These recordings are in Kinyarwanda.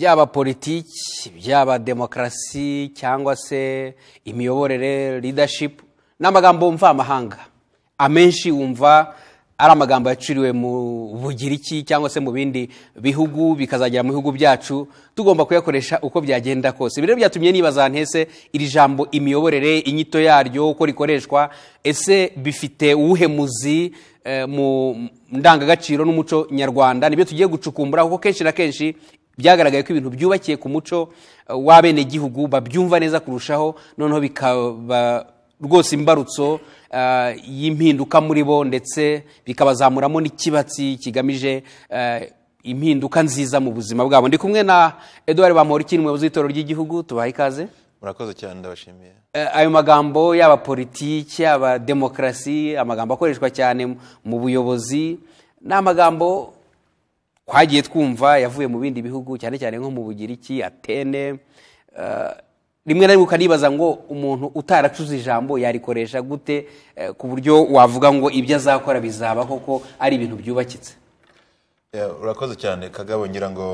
byaba politiki byaba demokarasi cyangwa se imiyoborere leadership n’amagambo amagambo mvamahanga amenshi wumva ari amagambo yaciriwe mu bugiriki cyangwa se mu bindi bihugu bikazagera mu bihugu byacu tugomba kuyakoresha uko byagenda kose ibi rero byatumye nibaza ahantu iri jambo imiyoborere inyito yaryo uko rikoreshwa ese bifite uwuhe muzi eh, mu ndangagaciro n'umuco nyarwanda nibyo tugiye gucukumbura kuko kenshi na kenshi byagaragaye ko ibintu byubakiye ku muco eh, w'abenegihugu babyumva neza kurushaho noneho bikaba rwose imbarutso eh, y'impinduka muri bo ndetse bikabazamuramo n'ikibatsi kigamije eh, impinduka nziza mu buzima bwabo ndi kumwe na eduard bamporiki umuyobozi w'itorero ry'igihugu tubahe ikaze murakoze cyane ndabashimiye ayo magambo yaba politiki yaba demokarasi amagambo akoreshwa cyane mu buyobozi ni amagambo twagiye twumva yavuye mu bindi bihugu cyane cyane nko mu bugiriki atene eh, rimwe na rimwe ukanibaza ngo umuntu utaracuze ijambo yarikoresha gute eh, ku buryo wavuga ngo ibyo azakora bizaba koko ari ibintu byubakitse urakoze cyane kagabo ngira ngo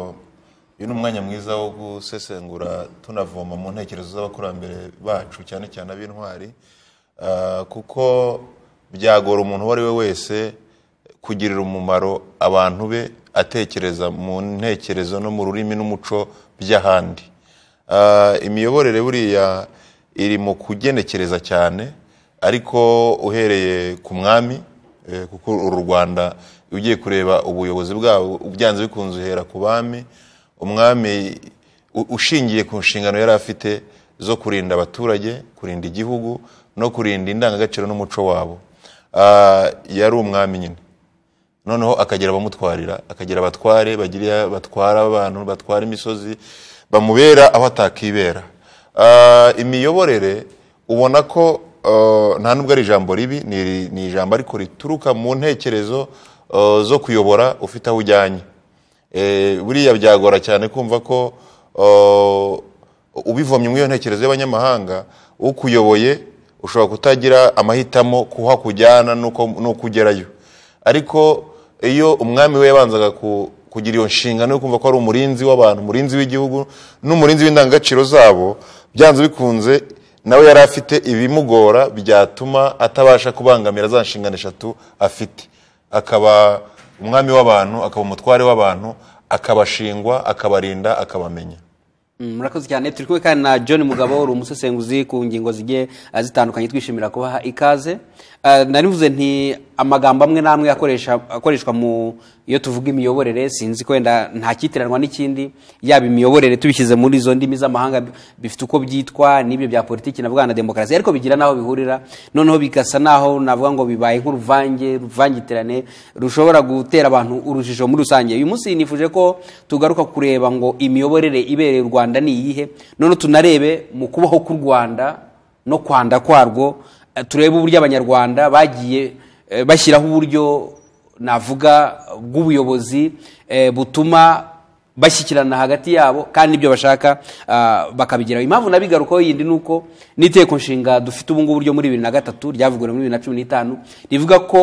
uyu ni umwanya mwiza wo gusesengura tunavoma mu ntekerezo z'abakurambere bacu cyane cyane ab'intwari eh, kuko byagora umuntu uwo ari we wese kugirira umumaro abantu be atekereza mu ntekerezo no mu rurimi n'umuco by'ahandi ah, imiyoborere buriya iri mu kugenekereza cyane ariko uhereye ku mwami eh, kuko uru rwanda ugiye kureba ubuyobozi bwabo byanze bikunze uhera ku bami umwami ushingiye ku nshingano yari afite zo kurinda abaturage kurinda igihugu no kurinda indangagaciro n'umuco wabo ah, yari umwami nyine noneho akagera abamutwarira akagera abatware bagiriya batwara abantu batwara imisozi bamubera aho atakibera ah, imiyoborere ubona ko ah, nta nubwo ari ijambo ribi ni ijambo ariko rituruka mu ntekerezo ah, zo kuyobora ufite aho ujyanye eh, buriya byagora cyane kumva ko ubivomye muri iyo ntekerezo y'abanyamahanga ukuyoboye ushobora kutagira amahitamo ku hakujyana n'uko ugerayo ariko iyo umwami we yabanzaga kugira iyo nshingano yo kumva ko ari umurinzi w'abantu umurinzi w'igihugu n'umurinzi w'indangagaciro zabo byanze bikunze nawe yari afite ibimugora byatuma atabasha kubangamira za nshingano eshatu afite akaba umwami w'abantu akaba umutware w'abantu akabashingwa akabarinda akabamenya mm, murakoze cyane turi kumwe kandi na john mugabo uri umusesenguzi ku ngingo zigiye eh, zitandukanye twishimira kubaha ikaze Eh, narivuze nti amagambo amwe n'amwe akoreshwa mu iyo tuvuga imiyoborere sinzi ko wenda ntakitiranwa n'ikindi yaba imiyoborere tubishyize muri izo ndimi z'amahanga bifite uko byitwa n'ibyo bya politiki navuga na demokarasi ariko bigira n'aho bihurira noneho bigasa n'aho navuga ngo bibaye nk'uruvange ruvangitirane rushobora gutera abantu urujijo muri rusange uyu munsi nifuje ko tugaruka kureba ngo imiyoborere ibereye u rwanda ni iyihe noneho tunarebe mu kubaho k'u rwanda no kwanda kwarwo Eh, turebe uburyo abanyarwanda bagiye eh, bashyiraho uburyo navuga bw'ubuyobozi eh, butuma bashyikirana hagati yabo kandi ibyo bashaka ah, bakabigeraho impamvu nabigarukaho yindi ni uko n'iteko nshinga dufite ubu ngubu ryo muri bibiri na gatatu ryavuguruwe muri bibiri na cumi n'itanu rivuga ko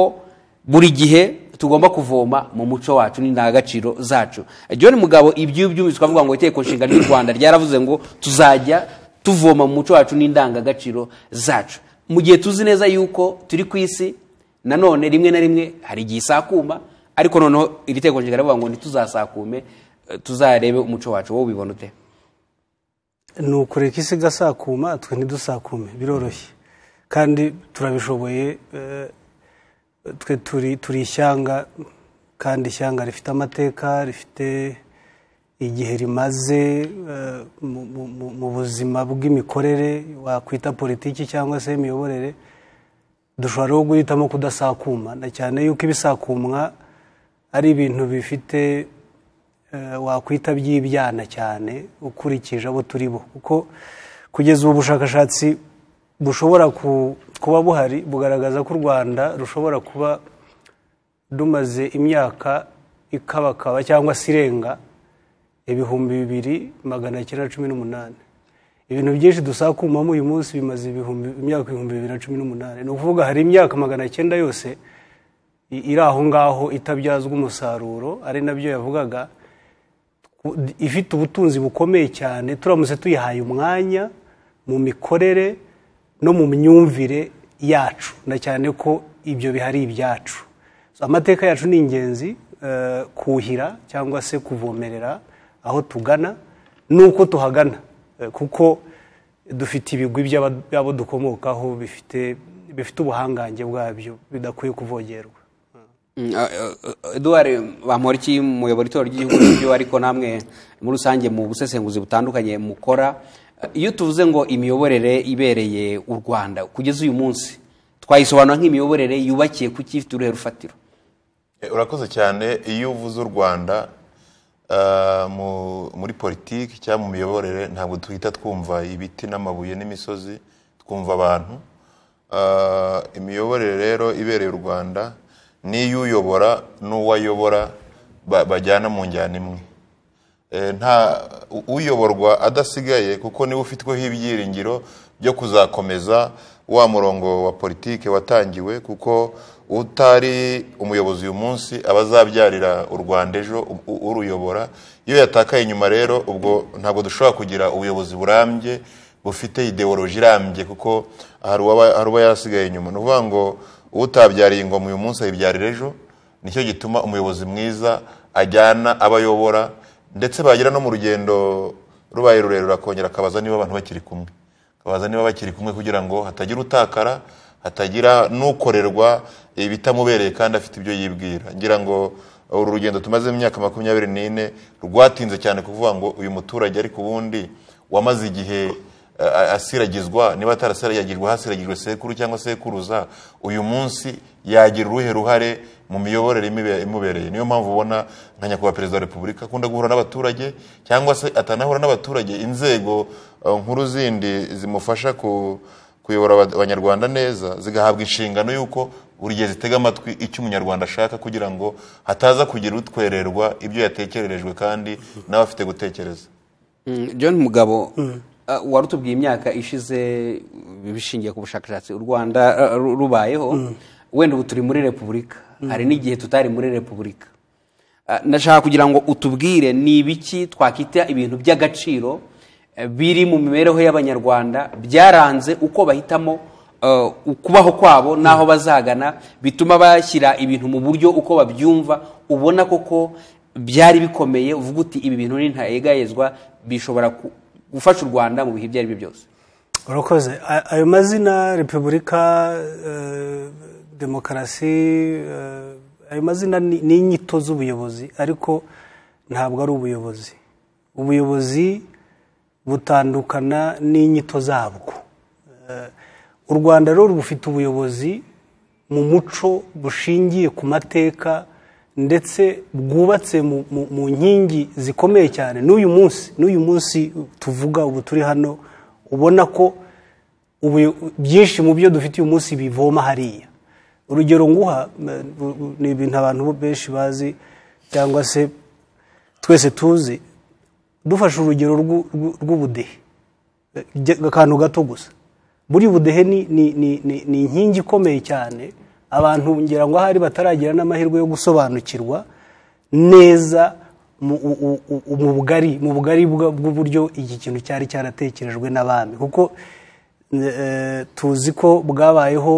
buri gihe tugomba kuvoma mu muco wacu n'indangagaciro zacu John mugabo ibyo twavuga ngo iteko nshinga ry'u rwanda ryaravuze ngo tuzajya tuvoma mu muco wacu n'indangagaciro zacu mu gihe tuzi neza yuko turi ku isi nanone rimwe na rimwe hari igihe isakuma ariko noneho iri teko nshinga ngo ntituzasakume eh, tuzarebe umuco wacu wowe ubibona ute ni ukureka isi igasakuma twe ntidusakume biroroshye kandi turabishoboye eh, twe turi ishyanga kandi ishyanga rifite amateka rifite igihe rimaze eh, mu buzima bw'imikorere wakwita politiki cyangwa se imiyoborere dushobora no guhitamo kudasakumana cyane yuko ibisakumwa ari ibintu bifite eh, wakwita by'ibyana cyane ukurikije abo turi bo kuko kugeza ubu bushakashatsi bushobora kuba buhari bugaragaza ko u rwanda rushobora kuba rumaze imyaka ikabakaba cyangwa se irenga ibihumbi bibiri magana cyenda cumi n'umunani ibintu byinshi dusakumamo uyu munsi bimaze imyaka ibihumbi bibiri na cumi n'umunani ni ukuvuga hari imyaka magana cyenda yose iri aho ngaho itabyazwa umusaruro ari nabyo yavugaga ifite ubutunzi bukomeye cyane turamutse tuyihaye umwanya mu mikorere no mu myumvire yacu na cyane ko ibyo bihari ibyacu amateka yacu ni ingenzi eh, kuhira cyangwa se kuvomerera aho tugana n'uko tuhagana eh, kuko dufite ibigwi by'abo dukomokaho bifite ubuhangange bwabyo bidakwiye kuvogerwa mm, eduwari Bamoriki iki muyobora itora ry'igihugu n'ibyo ariko namwe muri rusange mu busesenguzi butandukanye mukora eh, iyo tuvuze ngo imiyoborere ibereye u rwanda kugeza uyu munsi twayisobanura nk'imiyoborere yubakiye ku ifite uruhe rufatiro eh, urakoze cyane iyo uvuze u rwanda Eh, muri politiki cyangwa mu miyoborere ntabwo duhita twumva ibiti n'amabuye n'imisozi twumva abantu eh, imiyoborere rero ibereye u rwanda n'iyo uyobora n'uwo ayobora bajyana mu njyana imwe eh, nta uyoborwa adasigaye kuko niba ufitweho ibyiringiro byo kuzakomeza wa murongo wa politiki watangiwe kuko utari umuyobozi uyu munsi aba azabyarira u rwanda ejo uruyobora iyo yatakaye inyuma rero ubwo ntabwo dushobora kugira ubuyobozi burambye bufite ideoloji irambye kuko hari uba yarasigaye inyuma ni ukuvuga ngo utabyariye ingoma uyu munsi ayibyarira ejo nicyo gituma umuyobozi mwiza ajyana abayobora ndetse bagera no mu rugendo rubaye rurerure akongera akabaza niba abantu bakiri kumwe akabaza niba bakiri kumwe kugira ngo hatagira utakara hatagira n'ukorerwa ibitamubereye kandi afite ibyo yibwira ngira ngo uru rugendo tumaze imyaka makumyabiri n'ine rwatinze cyane kuvuga ngo uyu muturage ariko ubundi wamaze igihe asiragizwa niba atarasiragirwa hasiragijwe sekuru cyangwa sekuruza uyu munsi yagira uruhe ruhare mu miyoborere imubereye niyo mpamvu ubona nka nyakubahwa perezida wa repubulika akunda guhura n'abaturage cyangwa se atanahura n'abaturage inzego uh, nkuru zindi zimufasha ku kuyobora abanyarwanda neza zigahabwa inshingano y'uko buri gihe zitega amatwi icyo umunyarwanda ashaka kugira ngo hataza kugira utwererwa ibyo yatekererejwe kandi nawe afite gutekereza mm, john mugabo mm. uh, wari utubwiye imyaka ishize bishingiye ku bushakashatsi u rwanda uh, rubayeho mm. wenda ubu turi muri repubulika hari n'igihe tutari muri repubulika uh, nashaka kugira ngo utubwire ni ibiki twakita ibintu by'agaciro biri mu mibereho y'abanyarwanda byaranze uko bahitamo eh, ukubaho kwabo n'aho bazagana bituma bashyira ibintu mu buryo uko babyumva ubona koko byari bikomeye uvuga uti ibi bintu ntayegayezwa bishobora gufasha u rwanda mu bihe ibyo ari byo byose urakoze ayo mazina repubulika eh, demokarasi eh, ayo mazina ni inyito z'ubuyobozi ariko ntabwo ari ubuyobozi ubuyobozi butandukana n'inyito zabwo eh, u rwanda rero rufite ubuyobozi mu muco bushingiye ku mateka ndetse bwubatse mu nkingi zikomeye cyane n'uyu munsi n'uyu munsi tuvuga ubu turi hano ubona ko byinshi mu byo dufite uyu munsi bivoma hariya urugero nguha eh, ni ibintu abantu benshi bazi cyangwa se twese tuzi dufashe urugero rw'ubudehe akantu gato gusa buri budehe ni inkingi ikomeye cyane abantu ngira ngo ahari bataragira n'amahirwe yo gusobanukirwa neza mu bugari mu bugari bw'uburyo iki kintu cyari cyaratekerejwe n'abami kuko eh, tuzi ko bwabayeho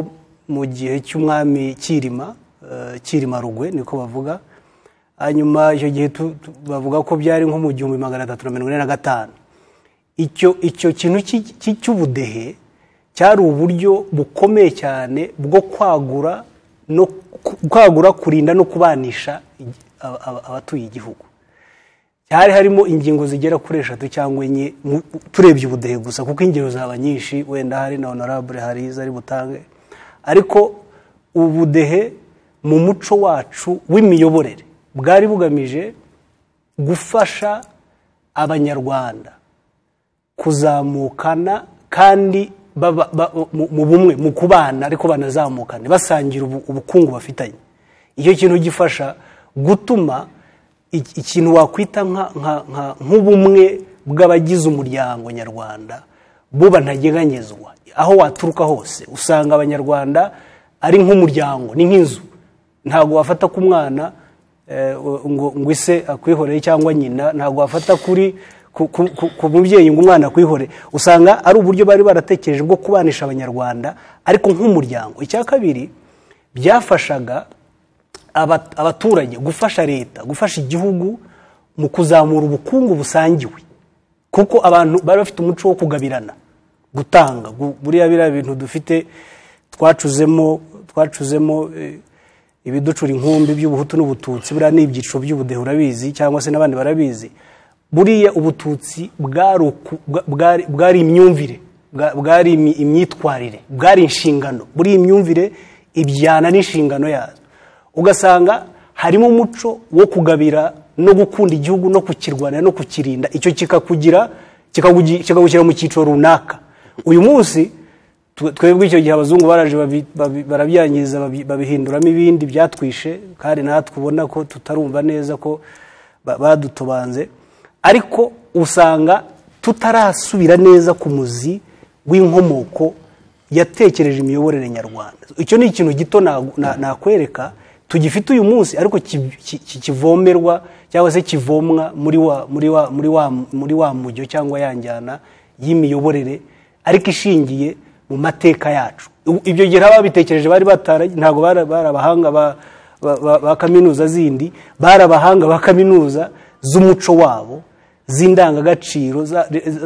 mu gihe cy'umwami kirima eh, kirima rugwe niko bavuga hanyuma icyo gihe bavuga ko byari nko mu gihumbi magana atatu na mirongo ine na gatanu icyo kintu cy'ubudehe cyari uburyo bukomeye cyane bwo kwagura no kwagura kurinda no kubanisha abatuye igihugu cyari harimo ingingo zigera kuri eshatu cyangwa enye turebye ubudehe gusa kuko ingero zaba nyinshi wenda hari na honorable hari izari butange ariko ubudehe mu muco wacu w'imiyoborere bwari bugamije gufasha abanyarwanda kuzamukana kandi mu bumwe mu kubana ariko banazamukane basangira ubukungu bafitanye icyo kintu gifasha gutuma ikintu wakwita nk'ubumwe bw'abagize umuryango nyarwanda buba ntageragezwa aho waturuka hose usanga abanyarwanda ari nk'umuryango ni nk'inzu ntabwo wafata ku mwana Eh, ngo ise akwihoreye cyangwa nyina ntabwo wafata kuri ku mubyeyi ngo umwana akwihore usanga ari uburyo bari baratekereje bwo kubanisha abanyarwanda ariko nk'umuryango icya kabiri byafashaga abaturage gufasha leta gufasha igihugu mu kuzamura ubukungu busangiwe kuko abantu bari bafite umuco wo kugabirana gutanga buriya biriya bintu dufite twacuzemo twacuzemo eh, ibiducura inkumbi by'ubuhutu n'ubututsi buriya ni ibyiciro by'ubudehe urabizi cyangwa se n'abandi barabizi buriya ubututsi bwari imyumvire bwari imyitwarire bwari inshingano buriya imyumvire ibyana n'inshingano yazo ugasanga harimo umuco wo kugabira no gukunda igihugu no kukirwanya no kukirinda icyo kikakugira kikagushyira mu cyiciro runaka uyu munsi twebwe icyo gihe abazungu baraje barabyangiza babihinduramo ibindi byatwishe kandi natwe ubona ko tutarumva neza ko badutubanze ariko usanga tutarasubira neza ku muzi w'inkomoko yatekereje imiyoborere nyarwanda icyo ni ikintu gito nakwereka tugifite uyu munsi ariko kivomerwa cyangwa se kivomwa muri wa mujyo cyangwa yanjyana y'imiyoborere ariko ishingiye mu mateka yacu ibyo gihe ababitekereje bari bataragiye ntabwo bari abahanga ba kaminuza zindi bari ba kaminuza z'umuco wabo z'indangagaciro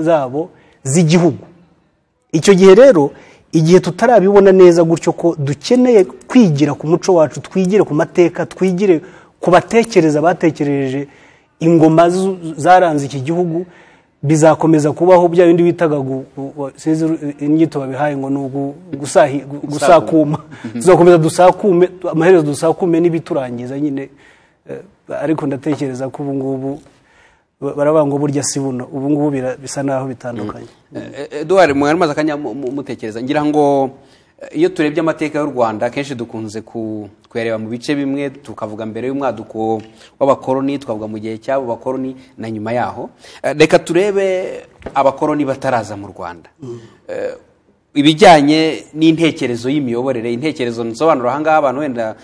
zabo z'igihugu icyo gihe rero igihe tutarabibona neza gutyo ko dukeneye kwigira ku muco wacu twigire ku mateka twigire ku batekereza batekereje ingoma zaranze iki gihugu bizakomeza kubaho bya bindi bitaga inyito babihaye ngo ni gusakuma mhm. tuzakomeza dusakume amaherezo dusakume n'ibiturangiza nyine eh, ariko ndatekereza ko ubu ngubu baravuga ngo burya si buno ubu ngubu bisa naho bitandukanye mm. eh, eh, eduwari mwari mumaze akanya mutekereza ngira ngo iyo turebye amateka y'u rwanda akenshi dukunze kuyareba mu bice bimwe tukavuga mbere y'umwaduko w'abakoroni twavuga mu gihe cy'abo bakoroni na nyuma yaho eh, reka turebe abakoroni bataraza mu rwanda mm. eh, ibijyanye n'intekerezo y'imiyoborere intekerezo nsobanura ahangaha abantu wenda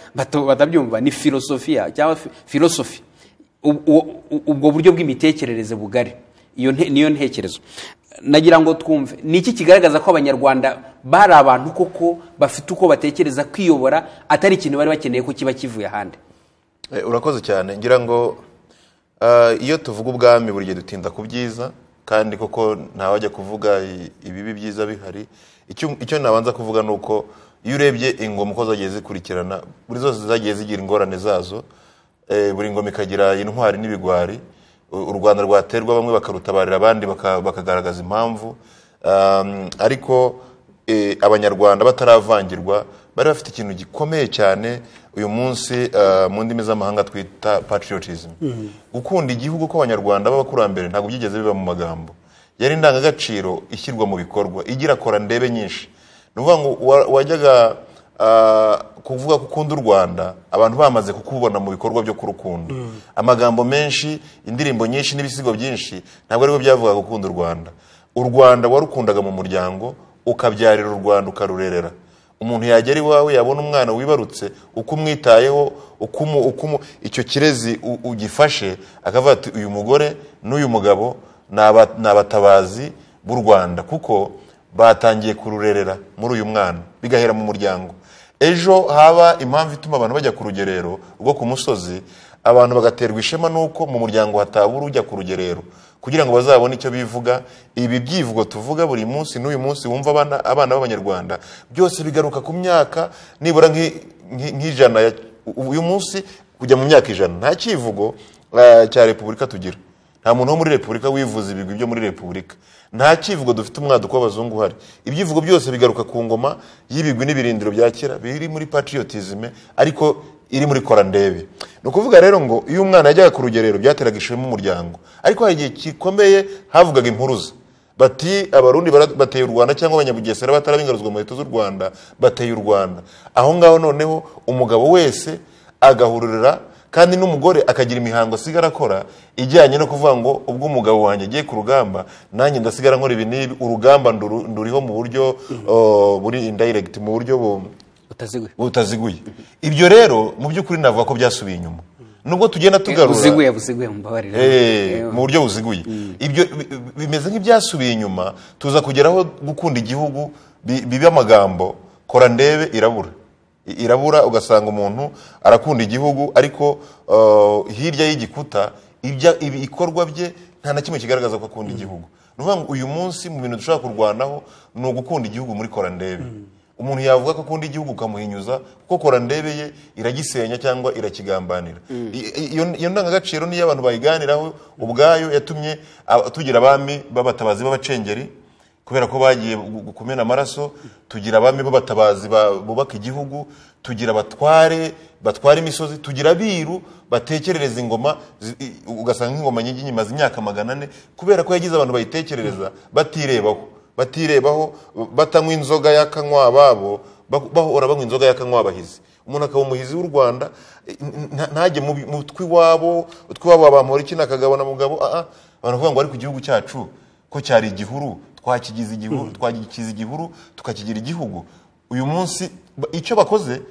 batabyumva ni filosofiya cyangwa filosofi ubwo buryo bw'imitekerereze bugari niyo ntekerezo nagira ngo twumve ni iki kigaragaza ko abanyarwanda bari abantu koko bafite uko batekereza kwiyobora atari ikintu bari bakeneye ko kiba kivuye ahandi eh, urakoze cyane ngira ngo eh, iyo tuvuga ubwami buri gihe dutinda ku byiza kandi koko ntawajya kuvuga ibibi byiza bihari icyo nabanza kuvuga ni uko iyo urebye ingoma uko zagiye zikurikirana buri zose zagiye zigira ingorane zazo eh, buri ngoma ikagira intwari n'ibigwari u rwanda rwaterwa bamwe bakarutabarira abandi bakagaragaza impamvu ehm, ariko Eh, abanyarwanda bataravangirwa bari bafite ikintu gikomeye cyane uyu munsi eh, mu ndimi z'amahanga twita patriotism mm-hmm. gukunda igihugu kw'abanyarwanda b'abakurambere ntabwo byigeze biba mu magambo yari indangagaciro ishyirwa mu bikorwa igira kora ndebe nyinshi ni ukuvuga ngo wajyaga eh, kuvuga ko ukunda u rwanda abantu bamaze kukubona mu bikorwa byo kurukunda mm-hmm. amagambo menshi indirimbo nyinshi n'ibisigo byinshi ntabwo aribwo byavugaga gukunda u rwanda u rwanda warukundaga mu muryango ukabyarira u rwanda ukarurerera umuntu yagera iwawe yabona umwana wibarutse uko umwitayeho uko icyo kirezi ugifashe akavuga ati uyu mugore n'uyu mugabo ni abatabazi b'u rwanda kuko batangiye kururerera muri uyu mwana bigahera mu muryango ejo haba impamvu ituma abantu bajya ku rugerero rwo ku musozi abantu bagaterwa ishema n'uko mu muryango hataba ujya ku rugerero kugira ngo bazabone icyo bivuga ibi byivugo tuvuga buri munsi n'uyu munsi wumva abana b'abanyarwanda byose bigaruka ku myaka nibura nk'ijana uyu munsi kujya mu myaka ijana nta cyivugo eh, cya repubulika tugira nta muntu wo muri repubulika wivuza ibigwi byo muri repubulika nta cyivugo dufite umwaduko w'abazungu uhari ibyivugo byose bigaruka ku ngoma y'ibigwi n'ibirindiro bya kera biri muri patriotisme ariko iri muri kora ndebe ni ukuvuga rero ngo iyo umwana yajyaga ku rugerero byateraga ishema umuryango ariko hari igihe gikomeye havugaga impuruza bati abarundi bateye u rwanda cyangwa abanyabugesera batarabigaruzwa mu leta z'u rwanda bateye u rwanda aho ngaho noneho umugabo wese agahururira kandi n'umugore akagira imihango asigara akora ijyanye no kuvuga ngo ubwo umugabo wanjye agiye ku rugamba nanjye ndasigara nkora ibi n'ibi urugamba nduriho mu buryo mm-hmm. oh, buri indirect mu buryo butaziguye ibyo rero mu by'ukuri navuga ko byasubiye inyuma nubwo tugenda eh, tugarura buziguye buziguye mbabarira eh, eh, mu buryo buziguye mm. ibyo bimeze nk'ibyasubiye inyuma tuza kugeraho gukunda igihugu bibe amagambo kora ndebe irabura irabura ugasanga umuntu arakunda igihugu ariko hirya y'igikuta ibikorwa bye nta na kimwe kigaragaza ko akunda mm. igihugu ni ukuvuga ngo uyu munsi mu bintu dushobora kurwanaho ni ugukunda igihugu muri kora ndebe mm. umuntu yavuga ko akunda igihugu ukamuhinyuza kuko kora ndebeye iragisenya cyangwa irakigambanira mm. iyo ndangagaciro niyo abantu bayiganiraho ubwayo yatumye tugira abami b'abatabazi b'abacengeri kubera ko bagiye kumena amaraso tugira abami b'abatabazi bubaka igihugu tugira abatware batwara imisozi tugira abiru batekerereza ingoma ugasanga nk'ingoma nyinshi imaze imyaka magana ane kubera ko yagize abantu bayitekerereza batirebaho batirebaho batanywa inzoga y'akanywa ababo bahora banywa inzoga y'akanywa abahizi umuntu akaba umuhizi w'u rwanda ntajye mu tw'iwabo utw'iwabo bamura iki akagabo na mugabo aha baravuga ngo ku igihugu cyacu ko cyari igihuru twakigize igihuru hmm. twakigize igihuru tukakigira igihugu uyu munsi icyo bakoze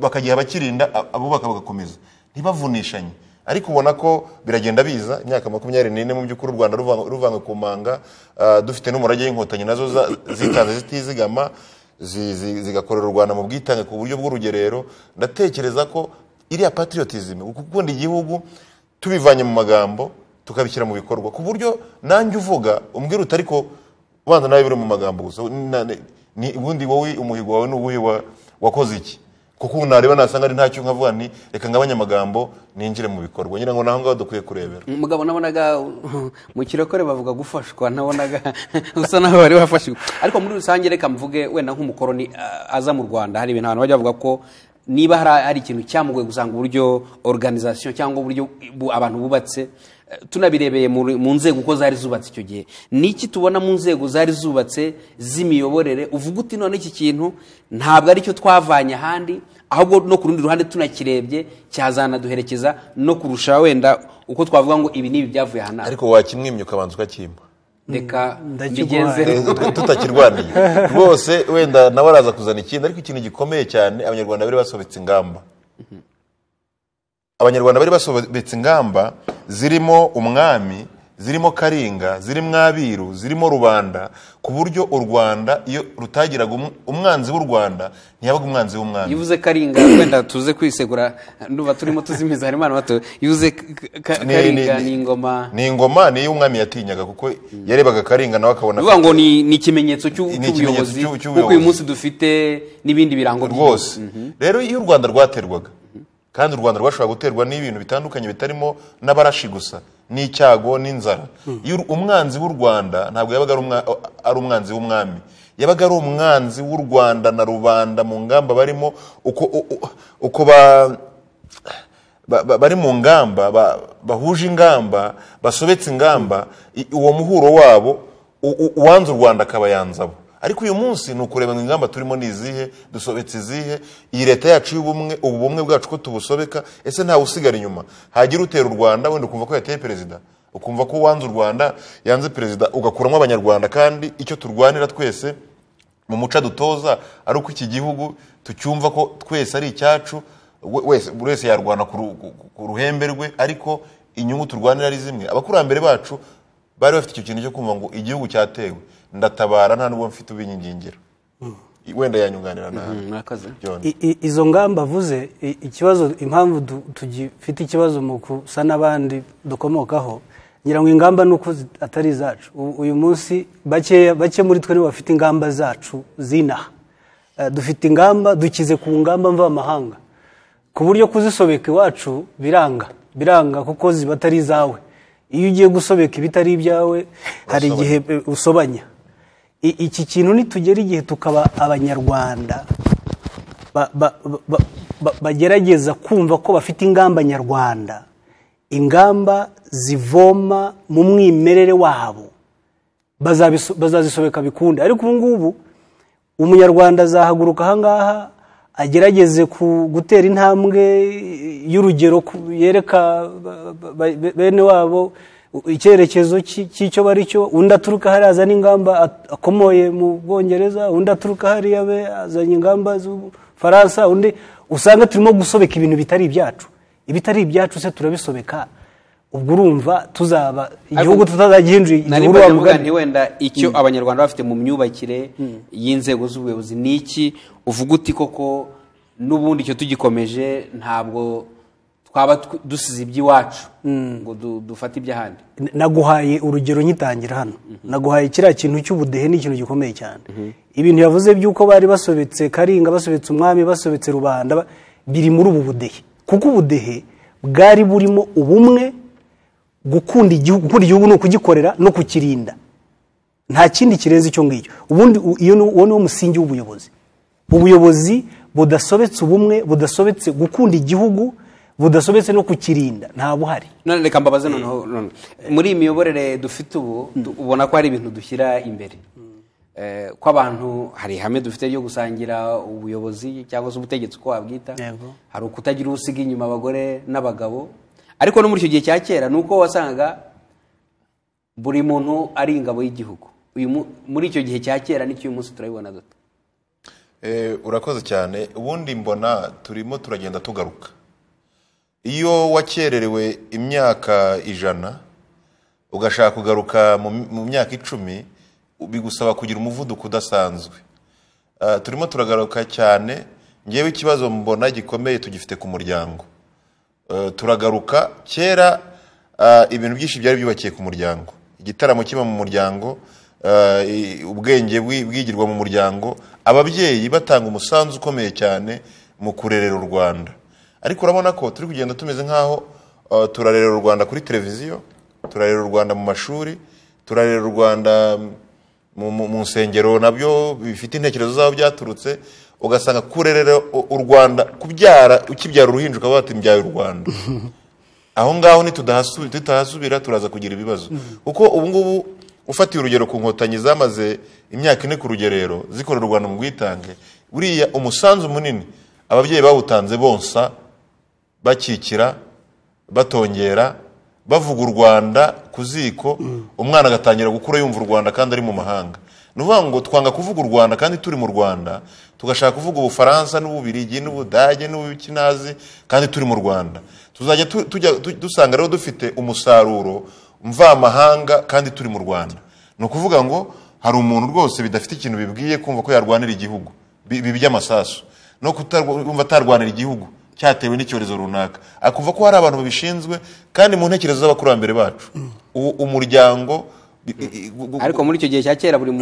bakagiha abakirinda abubaka bagakomeza ntibavunishanye ariko ubona ko biragenda biza imyaka makumyabiri n'ine mu by'ukuri u rwanda ruvanga ku manga uh, dufite n'umurage w'inkotanyi nazo zitanze zitizigama zigakorera u rwanda mu bwitange ku buryo bw'urugerero ndatekereza ko iriya patriotism gukunda igihugu tubivanye mu magambo tukabishyira mu bikorwa ku buryo nanjye uvuga umbwira utari ko ubanza nawe biri mu magambo gusa ubundi wowe umuhigo wawe ni uwuhe wakoze iki kuko ubu nareba nasanga ari ntacyo nkavuga ni reka ngabanye amagambo ninjire mu bikorwa ngira ngo naho ngaho dukwiye kurebera umugabo nabonaga mu kirokore bavuga gufashwa nabonaga usa naho bari bafashwe ariko muri rusange reka mvuge wenda nk'umukoroni eh, aza mu rwanda hari ibintu abantu bajya bavuga ko niba hari ikintu cyamugoye gusanga uburyo oruganizasiyo cyangwa uburyo abantu bubatse tunabirebeye mu nzego uko zari zubatse icyo gihe ni iki tubona mu nzego zari zubatse z'imiyoborere uvuga uti none iki kintu ntabwo aricyo twavanye ahandi ahubwo no ku rundi ruhande tunakirebye cyazanaduherekeza no kurusha wenda uko twavuga ngo ibi n'ibi byavuye aha nabi ariko wakimwimya ukabanza ukakimba reka mm, mbigenze eh, tutakirwaniye rwose wenda nawe araza kuzana ikindi ariko ikintu gikomeye cyane abanyarwanda bari basobetse ingamba mhm. abanyarwanda bari basobetse ingamba zirimo umwami zirimo karinga zirimo abiru zirimo rubanda ku buryo u rwanda iyo rutagiraga um-, umwanzi w'u rwanda ntiyabaga umwanzi w'umwami iyo uvuze karinga wenda tuze kwisegura ntuba turimo tuzimiza harimo abantu bato iyo uvuze karinga ni ingoma ni ingoma niyo umwami yatinyaga kuko yarebaga karinga nawe akabona bivuga ngo ni ikimenyetso cy'ubuyobozi kuko uyu munsi dufite n'ibindi birango rwose mhm. rero iyo u rwanda rwaterwaga kandi u rwanda rwashobora guterwa n'ibintu bitandukanye bitarimo n'abarashi gusa n'icyago n'inzara hmm. umwanzi w'u rwanda ntabwo yabaga ari umwanzi w'umwami yabaga ari umwanzi w'u rwanda na rubanda mu ngamba barimo uko bari mu ngamba bahuje ingamba basobetse ingamba uwo muhuro wabo uwanze u rwanda akaba yanzabo ariko uyu munsi ni ukureba ngo ingamba turimo ni izihe dusobetse izihe iyi leta yacu y'ubumwe bumwe bwacu ko tubusobeka ese ntawe usigara inyuma hagira utera u rwanda wenda ukumva ko yateye perezida ukumva ko wanze u rwanda yanze perezida ugakuramo abanyarwanda kandi icyo turwanira twese mu muco dutoza ari uko iki gihugu tucyumva ko twese ari icyacu buri wese yarwana ku ruhembe rwe ariko inyungu turwanira ari zimwe abakurambere bacu bari bafite icyo kintu cyo kumva ngo igihugu cyatewe ndatabara nta n'uwo mfite ubinyingingira wenda yanyunganira mhm, nabi izo ngamba avuze ikibazo impamvu tugifite ikibazo mu gusa n'abandi dukomokaho ngira ngo ingamba ni uko atari izacu uyu munsi bake muri twe nibo bafite ingamba zacu zinaha eh, dufite ingamba dukize ku ngamba mvamahanga ku buryo kuzisobeka iwacu biranga biranga kuko ziba atari izawe iyo ugiye gusobeka ibitari ibyawe hari igihe eh, usobanya iki kintu nitugera igihe tukaba abanyarwanda bagerageza kumva ko bafite ingamba nyarwanda ingamba zivoma mu mwimerere wabo bazazisobeka bikunda ariko ubu ngubu umunyarwanda azahaguruka ahangaha agerageze gutera intambwe y'urugero yereka bene wabo icyerekezo cy'icyo bari cyo undi aturuka hariya azana ingamba akomoye mu bwongereza undi aturuka hariya be azanye ingamba z'ubufaransa undi usanga turimo gusobeka ibintu bitari ibyacu ibitari ibyacu se turabisobeka ubwo urumva tuzaba igihugu tutazagihindura igihugu wavuga ni wenda icyo mm. abanyarwanda bafite mu myubakire mm. y'inzego z'ubuyobozi ni iki uvuga uti koko n'ubundi icyo tugikomeje ntabwo twaba dusize iby'iwacu mm, ngo dufate iby'ahandi naguhaye urugero nyitangira hano mhm. naguhaye kiriya kintu cy'ubudehe ni ikintu gikomeye cyane mhm. ibintu yavuze by'uko bari basobetse karinga basobetse umwami basobetse rubanda biri muri ubu budehe kuko ubudehe bwari burimo ubumwe gukunda igihugu gukunda igihugu ni ukugikorera no kukirinda nta kindi kirenze icyo ngicyo ubundi uwo ni wo musingi w'ubuyobozi ubuyobozi budasobetse ubumwe budasobetse gukunda igihugu budasobetse no kukirinda nta buhari reka mbabaze eh. noneho muri iyi miyoborere dufite ubu mm. ubona ko hari ibintu dushyira imbere mm. eh, ko abantu hari ihame dufite ryo gusangira ubuyobozi cyangwa se ubutegetsi uko wabwita hari ukutagira uwo usiga inyuma abagore n'abagabo ariko no muri icyo gihe cya kera ni uko wasangaga buri muntu ari ingabo y'igihugu muri icyo gihe cya kera n'icyo uyu munsi turabibona duto eh, urakoze cyane ubundi mbona turimo turagenda tugaruka iyo wakererewe imyaka ijana ugashaka kugaruka mu myaka icumi bigusaba kugira umuvuduko udasanzwe ah, turimo turagaruka cyane ngewe ikibazo mbona gikomeye tugifite ku muryango ah, turagaruka kera ah, ibintu byinshi byari byubakiye ku muryango igitaramo kiba mu muryango ubwenge bwigirwa mu muryango ababyeyi batanga umusanzu ukomeye cyane mu kurerera u rwanda ariko urabona ko turi kugenda tumeze nk'aho uh, turarera u rwanda kuri televiziyo turarera u rwanda mu mashuri turarera u rwanda mu nsengero nabyo bifite intekerezo zabo byaturutse ugasanga kurerera u rwanda kubyara ukibyara uruhinja ukaba watimbyaye u rwanda aho ngaho tutahasubira turaza kugira ibibazo kuko ubungubu ufatiye urugero ku nkotanyi zamaze imyaka ine ku rugerero zikorera u rwanda mu bwitange buriya umusanzu munini ababyeyi bawutanze bonsa bakikira batongera bavuga u rwanda ku ziko umwana agatangira gukura yumva u rwanda kandi ari mu mahanga ni ukuvuga ngo twanga kuvuga u rwanda kandi turi mu rwanda tugashaka kuvuga ubufaransa n'ububirigi n'ubudage n'ubukinazi kandi turi mu rwanda tuzajya tujya dusanga rero dufite umusaruro mvamahanga kandi turi mu rwanda ni ukuvuga ngo hari umuntu rwose bidafite ikintu bibwiye kumva ko yarwanira igihugu bibi by'amasasu no kutarwumva atarwanira igihugu cyatewe n'icyorezo runaka akumva ah, ko hari abantu babishinzwe kandi mu ntekerezo z'abakurambere bacu umuryango ariko muri icyo gihe cya kera buri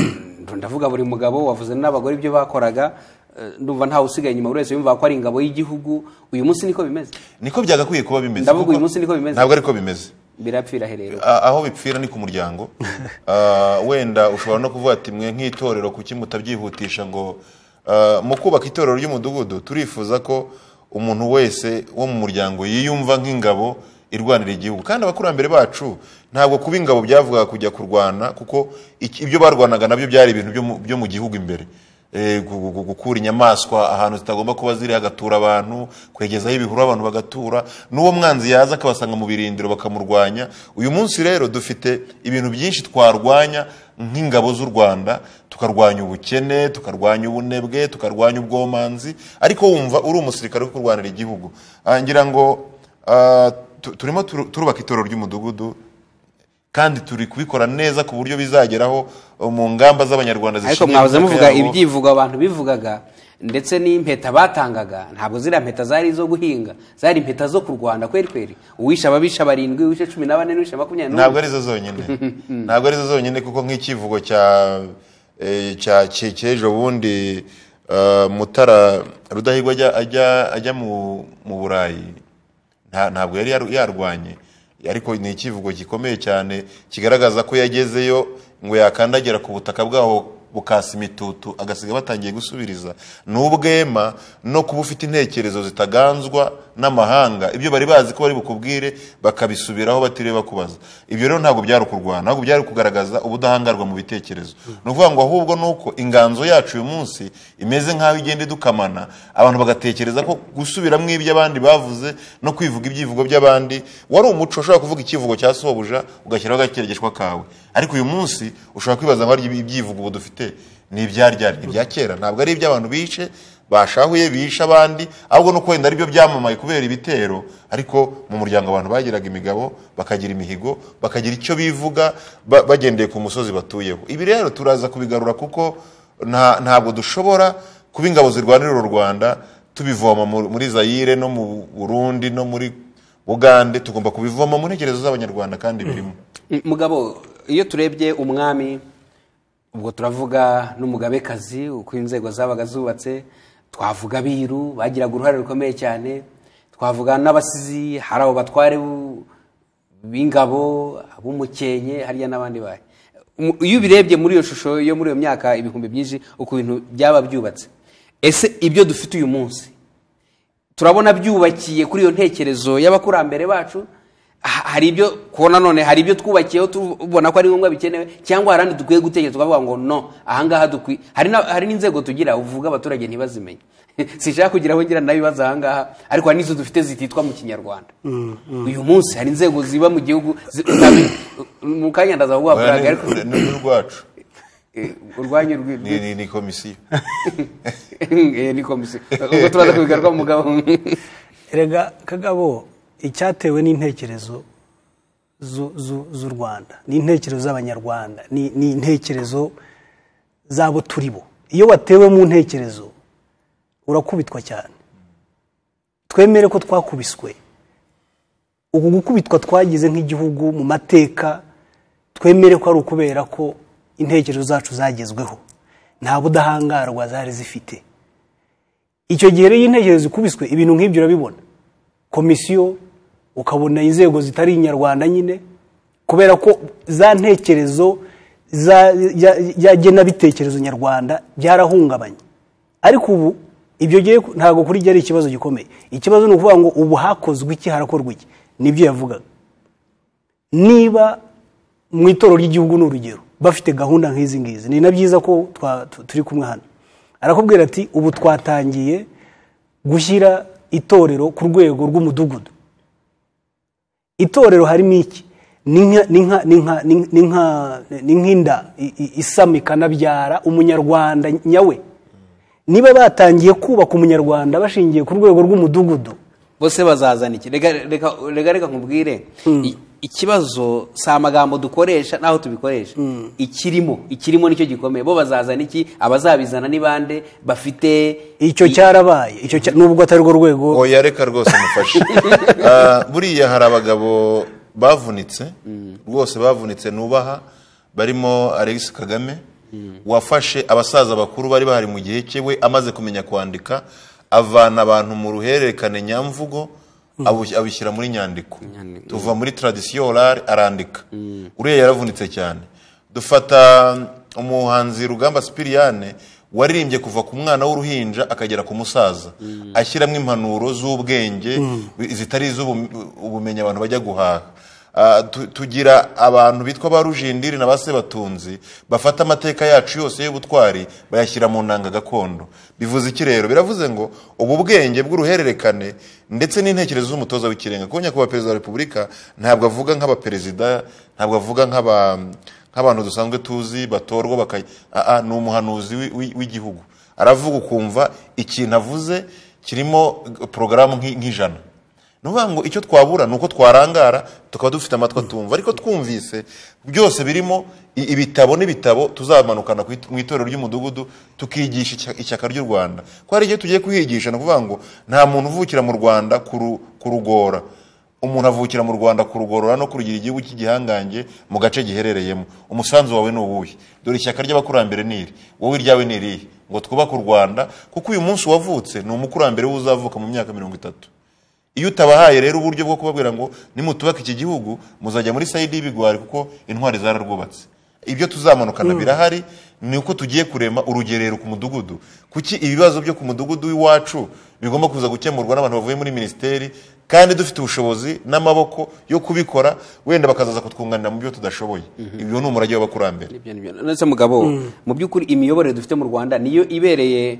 ndavuga buri mugabo wavuze n'abagore ibyo bakoraga eh, numva ntawe usigaye inyuma buri wese yumva ko ari ingabo y'Igihugu uyu munsi niko bimeze niko byagakwiye kuba bimeze ndavuga uyu munsi niko bimeze ntabwo ariko bimeze birapfira rero ah, aho bipfira ni ku muryango ah, wenda ushobora no kuvuga ati mwe nk'itorero kuki mutabyihutisha ngo mu kubaka itorero ry'umudugudu turifuza ko umuntu wese wo mu muryango yiyumva nk'ingabo irwanira igihugu kandi abakurambere bacu ntabwo kuba ingabo byavugaga kujya kurwana kuko ibyo barwanaga nabyo byari ibintu byo mu gihugu imbere eh, gukura inyamaswa ahantu zitagomba kuba ziri hagatura abantu kwegezaho ibihuru abantu bagatura n'uwo mwanzi yaza akabasanga mu birindiro bakamurwanya uyu munsi rero dufite ibintu byinshi twarwanya nk'ingabo z'u rwanda tukarwanya ubukene tukarwanya ubunebwe tukarwanya ubwomanzi ariko wumva uri umusirikare wo kurwanira igihugu ah, ngira ngo ah, turimo turubaka itorero ry'umudugudu kandi turi kubikora neza ku buryo bizageraho eh, mu ngamba z'abanyarwanda ariko mwabuze muvuga ibyivugo abantu bivugaga ndetse n'impeta batangaga ntabwo ziriya mpeta zari izo guhinga zari impeta zo kurwana kweri kweri uwisha ababisha barindwi uwishe cumi na bane n'uwishe makumyabiri ntabwo arizo zonyine ntabwo arizo zonyine kuko nk'ikivugo cya eh, cy'ejo bundi eh, mutara rudahigwa ajya mu burayi ntabwo yari yarwanye ariko ni ikivugo gikomeye cyane kigaragaza ko yagezeyo ngo yakandagira ku butaka bwaho bukasa imitutu agasiga batangiye gusubiriza ni ubwema no kuba ufite intekerezo zitaganzwa n'amahanga ibyo bari bazi ko bari bukubwire bakabisubiraho batiriwe bakubaza ibyo rero ntabwo byari ukurwana ahubwo byari kugaragaza ubudahangarwa mu bitekerezo ni ukuvuga ngo ahubwo ni uko inganzo yacu uyu munsi imeze nk'aho igenda idukamana abantu bagatekereza ko gusubiramo ibyo abandi bavuze no kwivuga ibyivugo by'abandi wari umuco ushobora kuvuga ikivugo cya sobuja ugashyiraho agakeregeshwa kawe ariko uyu munsi ushobora kwibaza ngo ibyivugo ubu dufite ni ibyaryari ibya kera ntabwo ari iby'abantu bice bashahuye bishe abandi ahubwo nuko wenda aribyo byamamaye kubera ibitero ariko mu muryango abantu bagiraga imigabo bakagira imihigo bakagira icyo bivuga bagendeye ku musozi batuyeho ibi rero turaza kubigarura kuko ntabwo dushobora kuba ingabo zirwanirira u rwanda tubivoma muri zayire no mu burundi no muri bugande tugomba kubivoma mu ntekerezo z'abanyarwanda kandi mm. birimo mugabo iyo turebye umwami ubwo turavuga n'umugabekazi uko inzego zabaga zubatse twavuga abiru bagiraga uruhare rukomeye cyane twavuga n'abasizi hari abo batware b'ingabo ab'umukenke harya n'abandi bayo iyo ubirebye muri iyo shusho yo muri iyo myaka ibihumbi byinshi uku bintu byaba byubatse ese ibyo dufite uyu munsi turabona byubakiye kuri iyo ntekerezo y'abakurambere bacu hari ibyo kubona none hari ibyo twubakiyeho tubona ko ari ngombwa bikenewe cyangwa hari ahandi dukwiye gutekereza tukavuga ngo no ahangaha dukwiye hari n'inzego tugira uvuga abaturage ntibazimenye sishaka kugira aho ngira nawe ibibazo ahangaha ariko hari n'izo dufite zititwa mu kinyarwanda mm, mm. uyu munsi hari inzego ziba mu gihugu mu kanya ndaza kuvuga buraga ariko n'urwacu eh, urwanyu rw'ibyo ni komisiyo eh, ni komisiyo ubwo turaza kubigarwa umugabo rega kagabo icyatewe n'intekerezo z'u rwanda ni intekerezo z'abanyarwanda ni intekerezo z'abo turi bo iyo watewe mu ntekerezo urakubitwa cyane twemere ko twakubiswe ubu gukubitwa twagize nk'igihugu mu mateka twemere ko ari ukubera ko intekerezo zacu zagezweho nta budahangarwa zari zifite icyo gihe rero intekerezo ikubiswe ibintu nk'ibyo urabibona komisiyo ukabona inzego zitari inyarwanda nyine kubera ko za ntekerezo za genabitekerezo nyarwanda byarahungabanye ariko ubu ibyo gihe ntabwo kuri ari ikibazo gikomeye ikibazo ni ukuvuga ngo ubu hakozwe iki harakorwa iki nibyo yavugaga niba mu itorero ry'igihugu ni urugero bafite gahunda nk'izi ngizi ni na byiza ko turi kumwe hano arakubwira ati ubu twatangiye gushyira itorero ku rwego rw'umudugudu itorero harimo iki ni nk'inda isamika nabyara umunyarwanda nyawe niba batangiye kubaka umunyarwanda bashingiye ku rwego rw'umudugudu bose bazazana iki reka reka reka nkubwire hmm. ikibazo si amagambo dukoresha n'aho tubikoresha mm. ikirimo ikirimo nicyo gikomeye bo bazazana iki abazabizana ni bande bafite icyo cyarabaye n'ubwo atari urwo rwego oya oh, reka rwose mufashe ah, buriya hari abagabo bavunitse rwose mm. bavunitse nubaha barimo Alexis kagame mm. wafashe abasaza bakuru bari bahari mu gihe cye we amaze kumenya kwandika avana abantu mu ruhererekane nyamvugo Mm. abushyira muri nyandiko tuva muri taradisiyo orari arandika mm. uriya yaravunitse cyane dufata mm, umuhanzi rugamba sipiriyane waririmbye kuva ku mwana w'uruhinja akagera ku musaza ashyiramo impanuro z'ubwenge zitari iz'ubumenyi abantu bajya guhaha Ah, tugira abantu bitwa ba rujindiri na ba sebatunzi bafata amateka yacu yose y'ubutwari bayashyira mu ntanga gakondo bivuze iki rero biravuze ngo ubu bwenge bw'uruhererekane ndetse n'intekerezo z'umutoza w'ikirenga kuko nyakubahwa perezida wa repubulika ntabwo avuga nk'abaperezida ntabwo avuga nk'abantu dusanzwe tuzi batorwa bakajya ah, ah, ni umuhanuzi w'igihugu aravuga ukumva ikintu avuze kirimo porogaramu nk'ijana ni ngo icyo twabura ni uko twarangara tukaba dufite amatwi tumva ariko twumvise byose birimo ibitabo n'ibitabo tuzamanukana mu itorero ry'umudugudu tukigisha ishyaka ry'u rwanda ko hari igihe tugiye kuhigisha ni ukuvuga ngo nta muntu uvukira mu rwanda kurugora umuntu avukira mu rwanda kurugorora no kurugira igihugu cy'igihangange mu gace giherereyemo umusanzu wawe ni uwuhe dore ishyaka ry'abakurambere ni iri wowe iryawe ni irihe ngo twubake u rwanda kuko uyu munsi wavutse ni umukurambere uzavuka mu myaka mirongo itatu iyo utabahaye rero uburyo bwo kubabwira ngo nimutubake iki gihugu muzajya muri sayidi y'ibigwari kuko intwari zararwubatse ibyo tuzamanukana hmm. birahari ni uko tugiye kurema urugerero ku mudugudu kuki ibibazo byo ku mudugudu w'iwacu bigomba kuza gukemurwa n'abantu bavuye muri minisiteri kandi dufite ubushobozi n'amaboko yo kubikora wenda bakazaza kutwunganira mu byo tudashoboye hmm. ibyo ni umurage w'abakurambere ndetse mugabo hmm. mu by'ukuri imiyoborere dufite mu rwanda niyo ibereye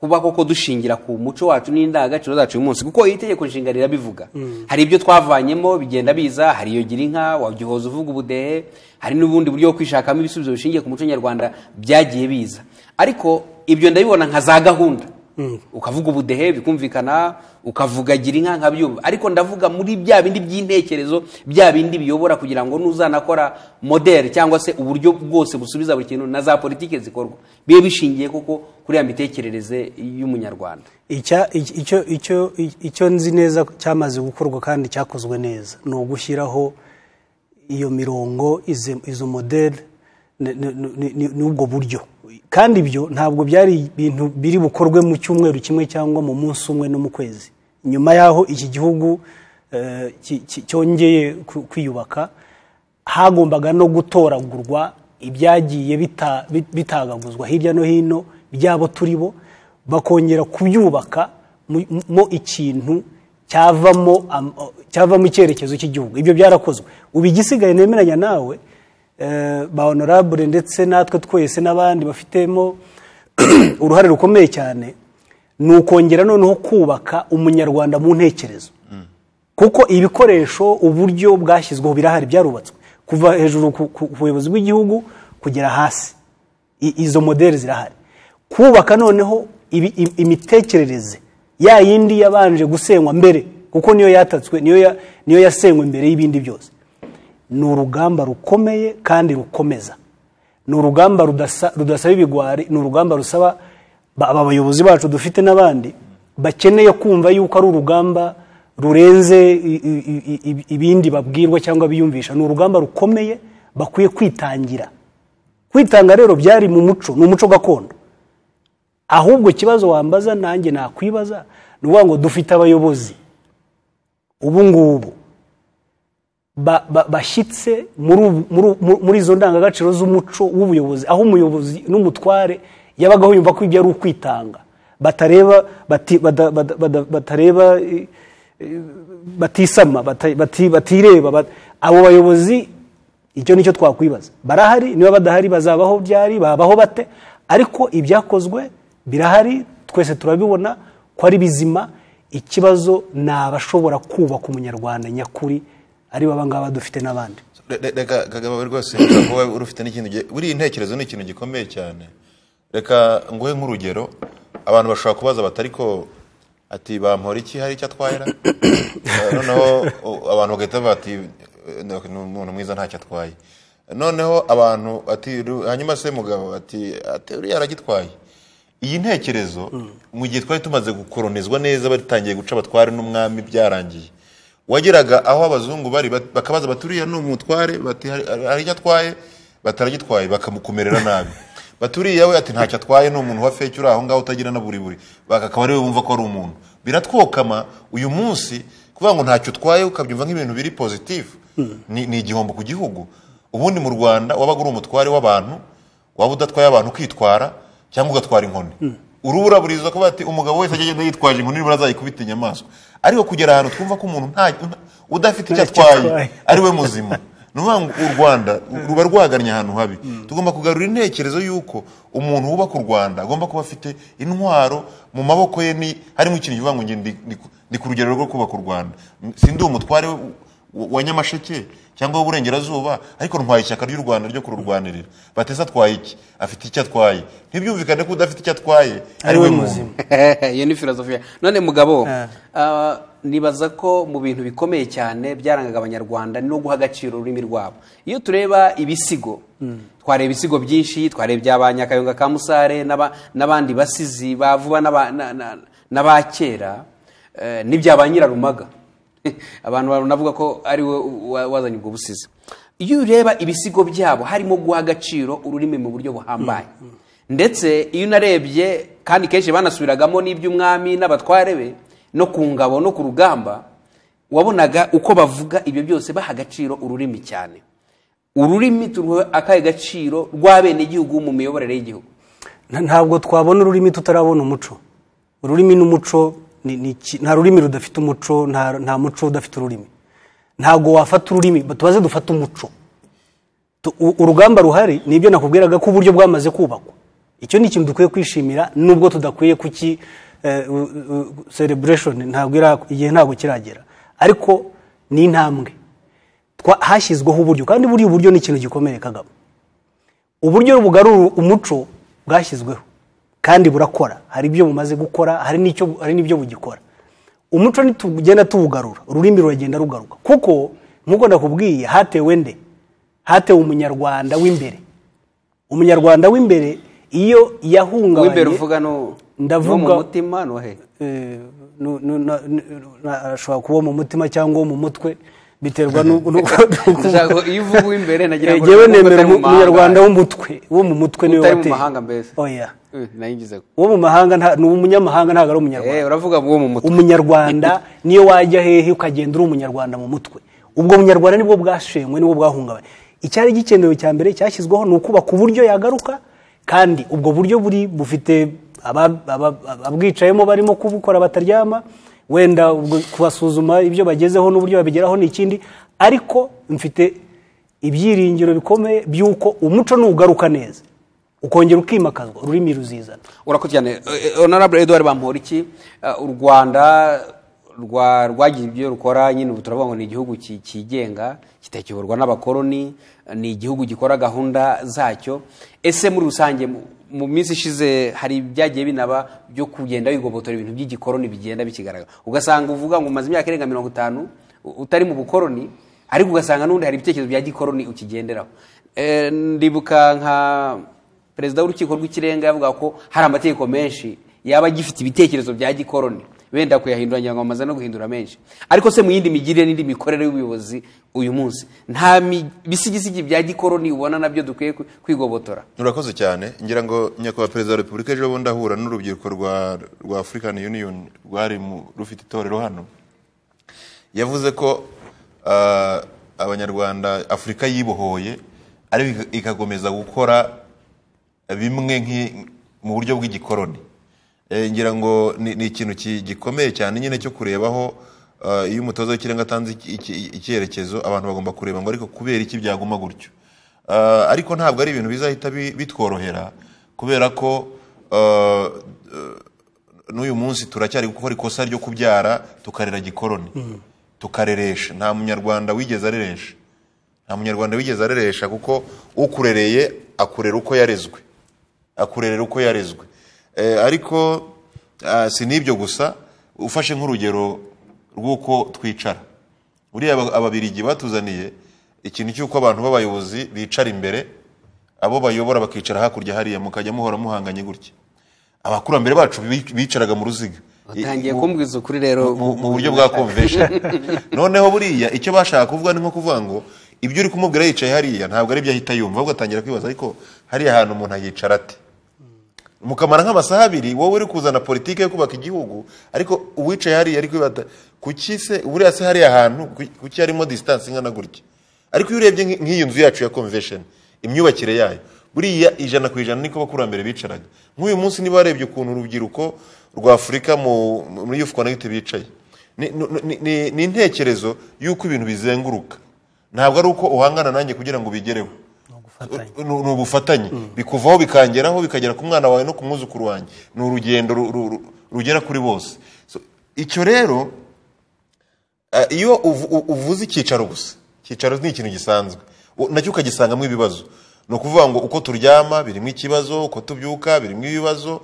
kuba koko dushingira ku muco wacu n'indangagaciro zacu uyu munsi kuko iri tegeko nshinga rirabivuga mm. hari ibyo twavanyemo bigenda biza hari iyo gira inka wabyihoza uvuga ubudehe hari n'ubundi buryo bwo kwishakamo ibisubizo bishingiye ku muco nyarwanda byagiye biza ariko ibyo ndabibona nka za gahunda ukavuga ubudehe bikumvikana ukavuga gira inka nkabyumva ariko ndavuga muri bya bindi by'intekerezo bya bindi biyobora kugira ngo nuzanakora modeli cyangwa se uburyo bwose busubiza buri kintu na za politiki zikorwa bibe bishingiye koko kuri ya mitekerereze y'umunyarwanda icyo nzi neza cyamaze gukorwa kandi cyakozwe neza ni ugushyiraho iyo mirongo izo modeli n'ubwo buryo kandi ibyo ntabwo byari ibintu biri bukorwe mu cyumweru kimwe cyangwa mu munsi umwe no mu kwezi nyuma y'aho iki gihugu eh, cyongeye kwiyubaka hagombaga no gutoragurwa ibyagiye bitagaguzwa hirya no hino byabo turi bo bakongera kubyubaka mo ikintu cyavamo cyavamo icyerekezo cy'igihugu ibyo byarakozwe ubu igisigaye nemeranya nawe Eh, ba honorable ndetse natwe twese n'abandi bafitemo uruhare rukomeye cyane ni ukongera noneho kubaka umunyarwanda mu ntekerezo kuko ibikoresho uburyo bwashyizweho birahari byarubatswe kuva hejuru ku buyobozi bw'igihugu kugera hasi izo modeli zirahari kubaka noneho imitekerereze ya yindi yabanje gusenywa mbere kuko niyo yatatswe niyo yasengwa imbere y'ibindi byose ni urugamba rukomeye kandi rukomeza ni urugamba rudasaba ibigwari ni urugamba rusaba aba bayobozi bacu dufite n'abandi bakeneye kumva yuko ari urugamba rurenze ibindi babwirwa cyangwa biyumvisha ni urugamba rukomeye bakwiye kwitangira kwitanga rero byari mu muco ni umuco gakondo ahubwo ikibazo wambaza nanjye nakwibaza ni ukuvuga ngo dufite abayobozi ubu ngubu bashyitse muri izo ndangagaciro z'umuco w'ubuyobozi aho umuyobozi n'umutware yabagaho yumva ko ibyo ari ukwitanga batareba batareba e, e, batisama batireba abo bayobozi icyo nicyo twakwibaza barahari niba badahari bazabaho byari babaho bate ariko ibyakozwe birahari twese turabibona ko ari bizima ikibazo ni abashobora kubaka umunyarwanda nyakuri ari abangaba dufite n'abandi reka kagabo rwose wowe urufite n'ikintu buriya intekerezo ni ikintu gikomeye cyane reka nguhe nk'urugero abantu bashobora kubaza batari ko ati bampora iki hari icyo atwara eh, noneho abantu bagahita bavuga ati eh, ni umuntu mwiza ntacyo atwaye noneho abantu hanyuma se mugabo ati uriya aragitwaye iyi ntekerezo mm. mu gihe twari tumaze gukoronizwa neza batangiye guca abatware n'umwami byarangiye wageraga aho abazungu bari bakabaza baturiye ni umutware hari icyo atwaye bataragitwaye bakamukumerera nabi baturiye we ati ntacyo atwaye ni umuntu wa feke uri aho ngaho utagira na buri buri bakaba ariwe bumva ko ari umuntu biratwokama uyu munsi kuvuga ngo ntacyo utwaye ukabyumva nk'ibintu biri pozitifu hmm. ni igihombo ku gihugu ubundi mu rwanda wabaga uri umutware w'abantu waba udatwaye abantu kwitwara cyangwa ugatwara inkoni hmm. urubura burizwa kuba ati umugabo wese agenda yitwaje inkoni nibura azayikubita inyamaswa ariko kugera ahantu twumva ko umuntu udafite icyo atwaye ari we muzima ni u rwanda ruba rwagannye ahantu habi mm. tugomba kugarura intekerezo y'uko umuntu wubaka u rwanda agomba kuba afite intwaro mu maboko ye harimo ikintu kivuga ngo ndi ku rugero rwo kubaka u rwanda si ndi umutware wa nyamasheke cyangwa w'uburengerazuba ariko ntwaye ishyaka ry'u rwanda ryo kururwanirira bateza atwaye iki afite icyo atwaye ntibyumvikane ko udafite icyo atwaye ari we muzima iyo ni filozofiya none mugabo eh. ah, nibaza ko mu bintu bikomeye cyane byarangaga abanyarwanda no guha agaciro ururimi rwabo iyo tureba ibisigo hmm. twareba ibisigo byinshi twareba iby'abanyakayonga ka musare n'abandi basizi ba bavuba n'aba kera eh, n'ibyaba nyirarumaga abantu banavuga ko ari we wazanye ubwo busizi iyo ureba ibisigo byabo harimo guha agaciro ururimi mu buryo buhambaye mm, mm. ndetse iyo unarebye kandi kenshi banasubiragamo n'iby'umwami n'abatware be no ku ngabo no ku rugamba wabonaga uko bavuga ibyo byose baha agaciro ururimi cyane ururimi turuhe akahe gaciro rw'abenegihugu mu miyoborere y'igihugu ntabwo twabona ururimi tutarabona umuco ururimi n'umuco nta rurimi rudafite umuco nta muco udafite ururimi ntabwo wafata ururimi tubaze dufate umuco urugamba ruhari nibyo nakubwiraga ko uburyo bwamaze kubakwa icyo ni ikintu dukwiye kwishimira nubwo tudakwiye kuki eh, ntabwo igihe ntabwo kiragera ariko ni intambwe hashyizweho uburyo kandi buriya uburyo ni ikintu gikomeye kagabo uburyo bugarura umuco bwashyizweho kandi burakora hari ibyo bumaze gukora hari nicyo hari n'ibyo bugikora umuco tugenda tuwugarura ururimi ruragenda rugaruka kuko nk'uko ndakubwiye hatewe nde hatewe umunyarwanda w'imbere umunyarwanda w'imbere iyo yahungabanye w'imbere uvuga ndavuga mutima eh, ashobora kuba mu mutima cyangwa mu mutwe biterwa n'uko iyo uvuga uw'imbere nagira eh, ngo ntabwo utari mu mahanga mbese oh, Eh, uwo mu mahanga ni umunyamahanga ntabwo ari umunyarwanda eh, umunyarwanda niyo wajya hehe ukagenda uri umunyarwanda mu mutwe ubwo bunyarwanda nibwo bwashenywe nibwo bwahungabanye icyari gikenewe cya mbere cyashyizweho ni ukubaka uburyo yagaruka kandi ubwo buryo buri bufite abwicayemo barimo kubukora bataryama wenda kubasuzuma ibyo bagezeho n'uburyo babigeraho ni ikindi ariko mfite ibyiringiro bikomeye by'uko umuco ni ugaruka neza ukongera ukimakazwa ururimi ruzizana urakurikirane eh, honorable edouard bamporiki eh, u rwanda rwagize ibyo rukora nyine ubu turavuga ngo ni igihugu cyigenga kitakiyoborwa n'abakoloni ni igihugu gikora gahunda zacyo ese muri rusange mu minsi ishize hari ibyagiye binaba byo kugenda bigobotora ibintu by'igikoloni bigenda bikigaragara ugasanga uvuga ngo umaze imyaka irenga mirongo itanu utari mu bukoloni ariko ugasanga n'ubundi hari ibitekerezo bya gikoloni ukigenderaho eh, ndibuka nka perezida w'urukiko rw'ikirenga yavuga ko hari amategeko menshi yaba agifite ibitekerezo bya gikoroni benda kuyahindura ngo bamaze no guhindura menshi ariko se mu yindi migirire n'indi mikorere y'ubuyobozi uyu munsi nta bisigisigi bya gikoroni ubona nabyo dukwiye kwigobotora murakoze cyane ngira ngo nyakubahwa perezida wa repubulika ejo bundi ahura n'urubyiruko rwa afurikani yuniyoni rwari rufite itorero hano yavuze ko ah, abanyarwanda afurika yibohoye ariko ikagomeza gukora bimwe mu buryo bw'igikoroni eh, ngira ngo ni ikintu gikomeye cyane nyine cyo kurebaho eh, iyo umutoza w'ikirenga atanze icyerekezo abantu bagomba kureba ngo ariko kubera iki byaguma gutyo eh, ariko ntabwo ari ibintu bizahita bitworohera kubera ko n'uyu munsi turacyari gukora ikosa ryo kubyara tukarera gikoroni hmm. tukareresha nta munyarwanda wigeze areresha nta munyarwanda wigeze areresha kuko ukurereye akurera uko yarezwe akurerera uko yarezwe eh, ariko ah, si n'ibyo gusa ufashe nk'urugero rw'uko twicara buriya ababirigi batuzaniye ikintu cy'uko abantu b'abayobozi bicara imbere abo bayobora bakicara hakurya hariya mukajya muhora muhanganye gutya abakurambere bacu bicaraga mu ruziga batangiye kumbwiza ukuri rero mu buryo bwa convention noneho buriya icyo bashaka kuvuga ni nko kuvuga ngo ibyo uri kumubwira yicaye hariya ntabwo ari byo ahita yumva ahubwo atangira kwibaza ariko hariya hantu umuntu ayicara ate mukamara nk'amasaha abiri wowe uri kuzana politiki yo kubaka igihugu ariko uwicaye hariya ari kwibata kuki se buriya se hariya hantu kuki harimo disitansi ingana gutya ariko iyo urebye nk'iyi nzu yacu ya convention imyubakire yayo buriya ijana ku ijana niko abakurambere bicaraga nk'uyu munsi niba warebye ukuntu urubyiruko rwa afurika muri yufu konegiti bicaye ni intekerezo y'uko ibintu bizenguruka ntabwo ari uko uhangana nanjye kugira ngo ubigereho ni ubufatanye mm. bikuvaho bikangeraho bikagera ku mwana wawe no ku mwuzukuru wanjye ni urugendo rugera kuri bose icyo rero eh, iyo uvuze icyicaro gusa icyicaro ni ikintu gisanzwe nacyo ukagisangamo ibibazo ni ukuvuga ngo uko turyama birimo ikibazo uko tubyuka birimo ibibazo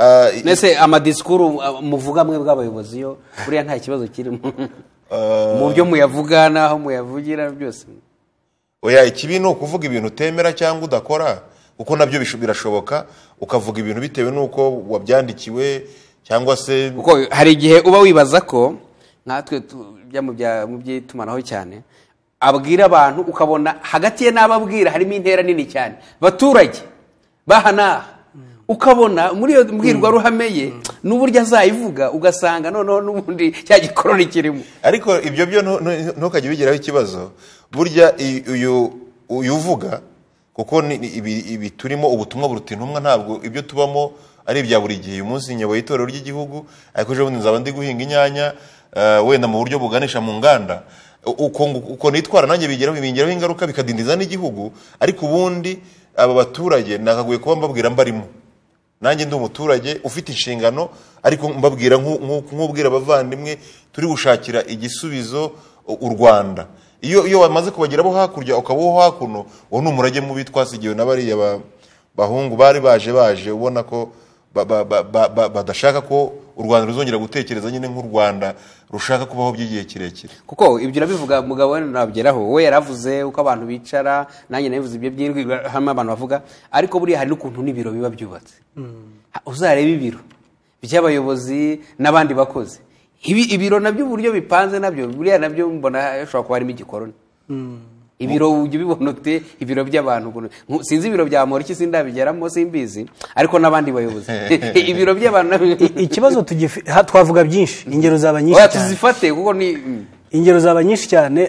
eh, mbese amadisikuru eh, muvuga mwe bw'abayobozi yo buriya nta kibazo kirimo mu byo muyavuga n'aho muyavugira byose oya ikibi ni ukuvuga ibintu utemera cyangwa udakora kuko nabyo birashoboka ukavuga ibintu bitewe n'uko wabyandikiwe cyangwa se kuko hari igihe uba wibaza ko nkatwe mu by'itumanaho cyane abwira abantu ukabona hagati ye n'ababwira harimo intera nini cyane baturage baha ukabona muri iyo mbwirwaruhame ye mm. Mm. n'uburyo azayivuga ugasanga noneho n'ubundi cya gikorora kirimo ariko ibyo byo ntukajye ubigiraho ikibazo burya uyu uvuga kuko ibi turimo ubutumwa buruta intumwa ntabwo ibyo tubamo ari ibya buri gihe uyu munsi nyoboye itorero ry'igihugu ariko ejo bundi nzaba ndi guhinga inyanya eh, wenda mu buryo buganisha mu nganda uko nitwara nanjye bingeraho ingaruka bikadindiza n'igihugu ariko ubundi aba baturage nakaguye kuba mbabwira mbarimo nanjye ndi umuturage ufite inshingano ariko mbabwira nk'ubwira abavandimwe turi gushakira igisubizo u rwanda iyo iyo bamaze kubagera bo hakurya ukaba uwo hakuno uwo ni umurage mubi twasigiwe na bariya bahungu bari baje baje ubona ko badashaka ko u rwanda ruzongera gutekereza nyine nk'u rwanda rushaka kubaho by'igihe kirekire kuko ibyo urabivuga mugabo we nabigeraho we yaravuze uko abantu bicara nanjye nabivuze ibyo byirwa hamwe abantu bavuga ariko buriya hari n'ukuntu n'ibiro biba byubatse hmm. uzareba ibiro by'abayobozi n'abandi bakozi ibiro nabyo uburyo bipanze nabyo buriya nabyo mbona hashobora kuba harimo igikoroni hmm. ibiro ujya ubibona ute ibiro by'abantu sinzi ibiro bya moriki sindabigeramo simbizi ariko n'abandi bayobozi ibiro by'abantu ikibazo twavuga byinshi ingero zaba nyinshi cyane tuzifate kuko ni hmm. ingero zaba nyinshi cyane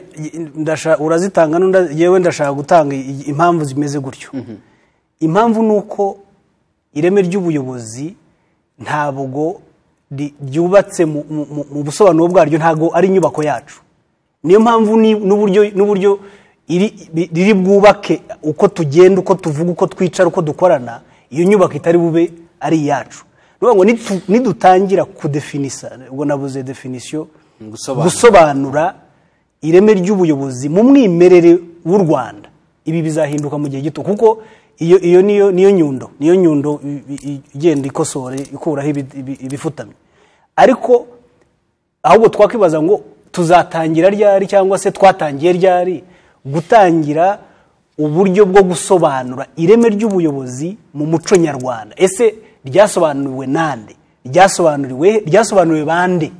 urazitanga yewe ndashaka gutanga impamvu zimeze gutyo mhm. impamvu ni uko ireme ry'ubuyobozi ntabwo ryubatse mu busobanuro bwaryo ntabwo ari inyubako yacu niyo mpamvu n'uburyo riri bwubake uko tugenda uko tuvuga uko twicara uko dukorana iyo nyubako itari bube ari iyacu ngo nidutangira kudefinisa ubwo nabuze definisiyo gusobanura ireme ry'ubuyobozi mu mwimerere w'u rwanda ibi bizahinduka mu gihe gito kuko iyo iyo niyo niyo nyundo niyo nyundo igenda ikosore ikuraho ibifutamye ariko ahubwo twakwibaza ngo tuzatangira ryari cyangwa se twatangiye ryari gutangira uburyo bwo gusobanura ireme ry'ubuyobozi mu muco nyarwanda ese ryasobanuriwe nande ryasobanuriwe ryasobanuriwe bande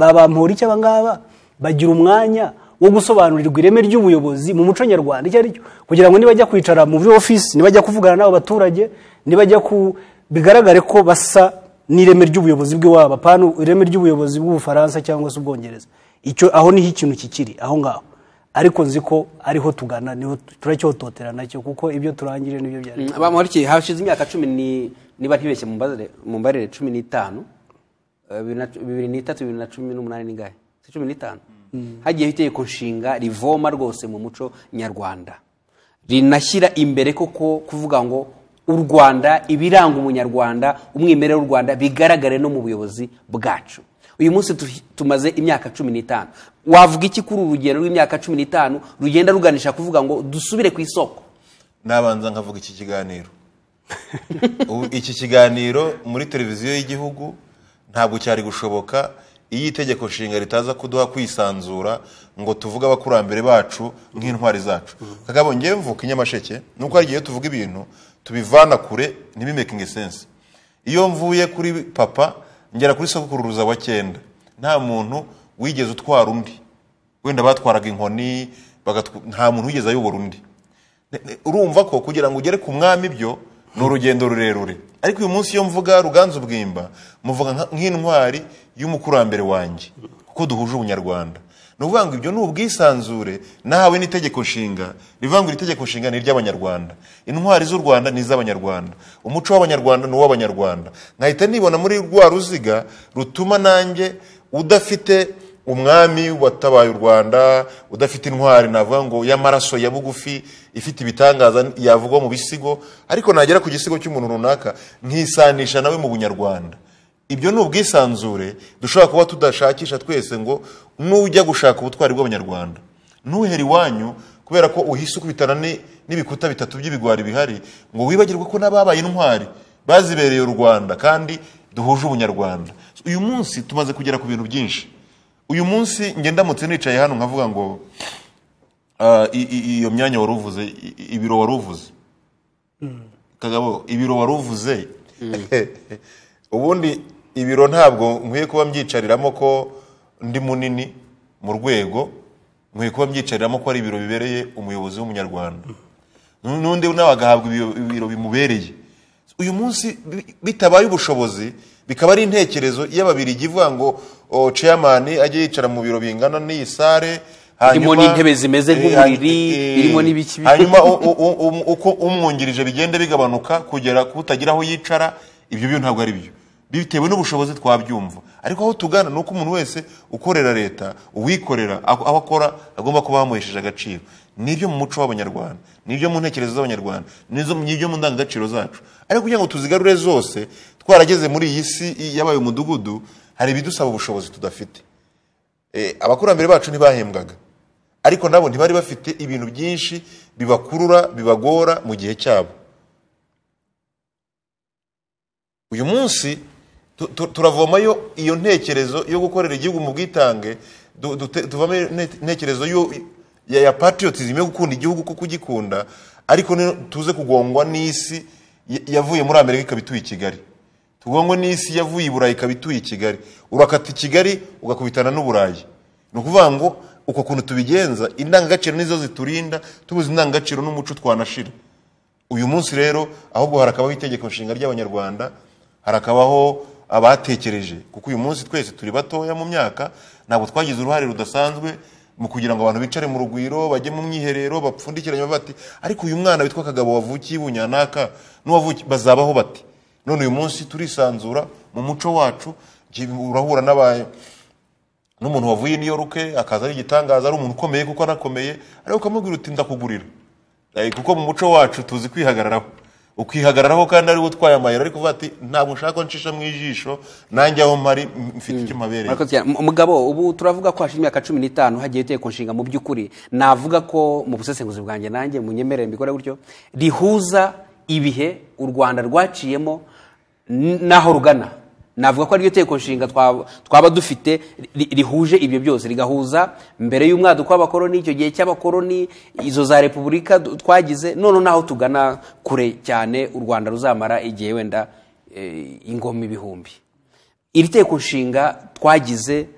baba mpora icyo abangaba bagira umwanya wo gusobanurirwa ireme ry'ubuyobozi mu muco nyarwanda icyo ari cyo kugira ngo nibajya kwicara muri ofisi nibajya kuvugana n'abo baturage nibajya ku bigaragare ko basa n'ireme ry'ubuyobozi bw'iwabo apana ireme ry'ubuyobozi bw'ubufaransa cyangwa se ubwongereza icyo aho niho ikintu kikiri aho ngaho ariko nzi ko ariho tugana niho turacyototerana nacyo kuko ibyo turangire nibyo byari mm, bamurikiye hashize imyaka cumi niba ntibeshye mu mbarire cumi n'itanu eh, bibiri n'itatu bibiri na cumi n'umunani n'ingahe cumi n'itanu hagiyeho itegeko nshinga rivoma rwose mu muco nyarwanda rinashyira imbere koko kuvuga ngo u rwanda ibiranga umunyarwanda umwimerere w'u rwanda bigaragare no mu buyobozi bwacu uyu munsi tumaze imyaka cumi n'itanu wavuga iki kuri uru rugendo rw'imyaka cumi n'itanu rugenda ruganisha kuvuga ngo dusubire ku isoko nabanza nkavuga iki kiganiro iki kiganiro muri televiziyo y'igihugu ntabwo cyari gushoboka iyo itegeko nshinga ritaza kuduha kwisanzura ngo tuvuge abakurambere bacu nk'intwari zacu kagabo ngewe mvuka inyamasheke nuko hari igihe tuvuga ibintu tubivana kure ntibimekingi sense iyo mvuye kuri papa ngera kuri sokuruza wa cyenda nta muntu wigeze utwara undi wenda batwaraga inkoni nta muntu wigeze ayobora undi urumva ko kugira ngo ugere ku mwami ibyo ni urugendo rurerure ariko uyu munsi iyo mvuga ruganzu bwimba muvuga nk'intwari y'umukurambere wanjye kuko duhuje ubunyarwanda ni ukuvuga ngo ibyo ni ubwisanzure nahawe n'itegeko nshinga rivuga ngo iri tegeko nshinga ni iry'abanyarwanda intwari z'u rwanda ni iz'abanyarwanda umuco w'abanyarwanda ni uw'abanyarwanda nkahita nibona muri rwa ruziga rutuma nanjye udafite umwami watabaye u rwanda udafite intwari navuga ngo y'amaraso ya bugufi ifite ibitangaza yavugwa mu bisigo ariko nagera ku gisigo cy'umuntu runaka nkisanisha nawe mu bunyarwanda ibyo ni ubwisanzure dushobora kuba tudashakisha twese ngo nujya gushaka ubutwari bw'abanyarwanda ntuhere iwanyu kubera ko uhise ukubitana n'ibikuta bitatu by'ibigwari bihari ngo wibagirwe ko n'ababaye intwari bazibereye u rwanda kandi duhuje ubunyarwanda uyu munsi tumaze kugera ku bintu byinshi uyu munsi ngendamutse nicaye hano nkavuga ngo ah, iyo myanya wari uvuze ibiro wari uvuze hmm. kagabo ibiro wari uvuze hmm. ubundi ibiro ntabwo nkwiye kuba mbyicariramo ko ndi munini mu rwego nkwiye kuba mbyicariramo ko ari ibiro bibereye umuyobozi w'umunyarwanda hmm. n'undi nawe agahabwa ibiro bimubereye uyu munsi bitabaye ubushobozi bikaba ari intekerezo y'ababiri ivuga ngo ceyamani ajye yicara mu biro bingana n'iyi sare irimo n'intebe zimeze eh, nk'uburiri eh, irimo n'ibiki hanyuma um- uko umwungirije bigenda bigabanuka kugera ku kutagira aho yicara ibyo byo ntabwo ari byo bitewe n'ubushobozi twabyumva ariko aho tugana ni uko umuntu wese ukorera leta uwikorera aho akora agomba kuba bamuhesheje agaciro nibyo mu muco w'abanyarwanda nibyo mu ntekerezo z'abanyarwanda nibyo mu ndangagaciro zacu ariko kugira ngo tuzigarure zose twarageze muri iyi si yabaye umudugudu hari ibidusaba ubushobozi tudafite e, abakurambere bacu ntibahembwaga ariko nabo ntibari bafite ibintu byinshi bibakurura bibagora mu gihe cyabo uyu munsi turavomayo iyo ntekerezo yo gukorera igihugu mu bwitange tuvamo intekerezo ya patriotism yo gukunda igihugu kuko ugikunda ariko tuze kugongwa n'isi yavuye muri amerika ikaba ituye i kigali tuvuga ngo n'isi yavuye i burayi ikaba ituye i kigali urakata i kigali ugakubitana n'uburayi ni ukuvuga ngo uko kuntu tubigenza indangagaciro nizo ziturinda tubuze indangagaciro n'umuco twanashira uyu munsi rero ahubwo harakabaho itegeko nshinga ry'abanyarwanda harakabaho abatekereje kuko uyu munsi twese turi batoya mu myaka ntabwo twagize uruhare rudasanzwe mu kugira ngo abantu bicare mu rugwiro bajye mu mwiherero bapfundikiranye bati ariko uyu mwana witwa kagabo wavukiye i n'uwavukiye bazabaho bati none uyu munsi turisanzura mu muco wacu urahura n'umuntu wavuye n'iyo ruke akaza ari igitangaza ari umuntu ukomeye kuko anakomeye ariko ukamubwira uti ndakugurira eh, kuko mu muco wacu tuzi kwihagararaho ukihagararaho kandi ariwe utwaye amayero ariko uvuga ati ntabwo nshaka nshisha mu ijisho nanjye aho mpari mfite hmm. icyo mpabereye mugabo ubu turavuga ko hashize imyaka cumi n'itanu hagiye iteye ku nshinga mu by'ukuri navuga ko mu busesenguzi bwanjye nanjye munyemerere mbikore gutyo rihuza ibihe u rwanda rwaciyemo n'aho rugana navuga ko ariryo teko nshinga twaba dufite rihuje ibyo byose rigahuza mbere y'umwaduko w'abakoroni icyo gihe cy'abakoroni izo za repubulika twagize none n'aho tugana kure cyane u rwanda ruzamara igihe wenda eh, ingoma ibihumbi iri teko nshinga twagize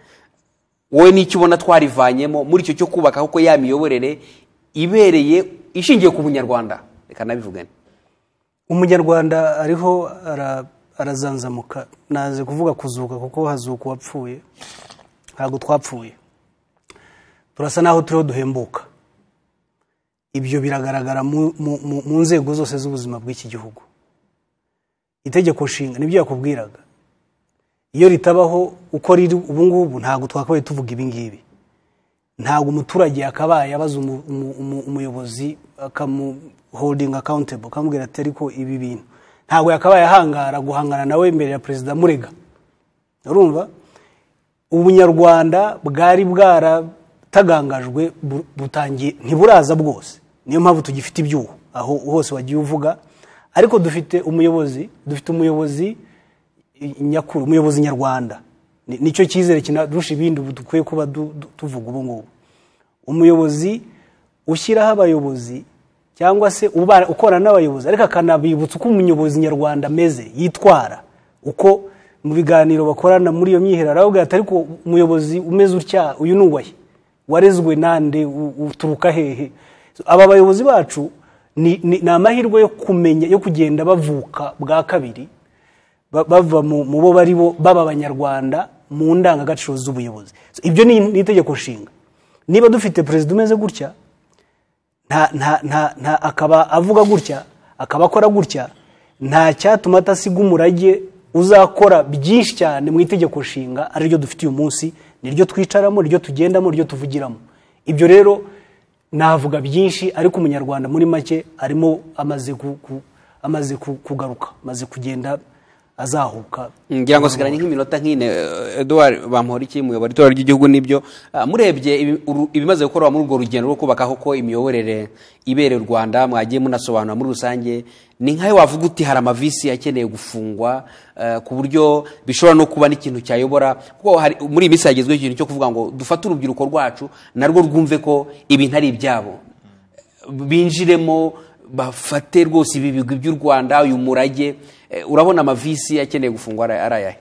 wowe n'icyo ubona twarivanyemo muri icyo cyo kubaka kuko ya miyoborere ibereye ishingiye ku bunyarwanda reka nabivugane umunyarwanda ariho ara arazanzamuka naze kuvuga kuzuka kuko hazuka uwapfuye ntabwo twapfuye turasa n'aho turiho duhembuka ibyo biragaragara mu nzego zose z'ubuzima bw'iki gihugu itegeko nshinga nibyo yakubwiraga iyo ritabaho uko riri ubu ngubu ntabwo twakabaye tuvuga ibi ngibi ntabwo umuturage yakabaye abaza umuyobozi akamuhodinga akawuntebo akamubwira ati ariko ibi bintu ntabwo yakabaye ahangara guhangana nawe imbere ya perezida murega urumva ubunyarwanda bwari bwaratagangajwe butangiye ntiburaza bwose niyo mpamvu tugifite ibyuho aho hose wagiye uvuga ariko dufite umuyobozi dufite umuyobozi nyakuri umuyobozi nyarwanda nicyo cyizere kinarusha ibindi dukwiye kuba tuvuga ubu ngubu umuyobozi ushyiraho abayobozi cyangwa se ukorana n'abayobozi ariko akanabibutsa uko umuyobozi nyarwanda ameze yitwara uko mu biganiro bakorana muri iyo myiherero aravuga ati ariko umuyobozi umeze utya uyu ni uwahe warezwe nande uturuka hehe aba bayobozi bacu ni amahirwe yo kumenya yo kugenda bavuka bwa kabiri bava mu bo bari bo baba abanyarwanda mu ndangagaciro z'ubuyobozi ibyo ni itegeko nshinga niba dufite perezida umeze gutya nta nta akaba avuga gutya akaba akora gutya nta cyatuma adasiga umurage uzakora byinshi cyane mu itegeko nshinga ariryo dufite uyu munsi niryo twicaramo niryo tugendamo niryo tuvugiramo ibyo rero navuga byinshi ariko umunyarwanda muri make arimo amaze kugaruka amaze kugenda azahuka ngira ngo sigaranye nk'iminota nk'ine eduwari bamuhora iki muyobora itora ry'igihugu n'ibyo ah, murebye ibimaze gukorwa muri urwo rugendo rwo kubaka koko imiyoborere ibereye u rwanda mwagiye munasobanura muri rusange ni nk'ayo wavuga uti hari amavisi akeneye gufungwa eh, ku buryo bishobora no kuba n'ikintu cyayobora kuko muri iyi minsi hagezweho ikintu cyo kuvuga ngo dufate urubyiruko rwacu narwo rwumve ko ibintu ari ibyabo binjiremo bafate rwose ibi bigwi by'u rwanda uyu murage Eh, urabona amavisi akeneye gufungwa ari ayahe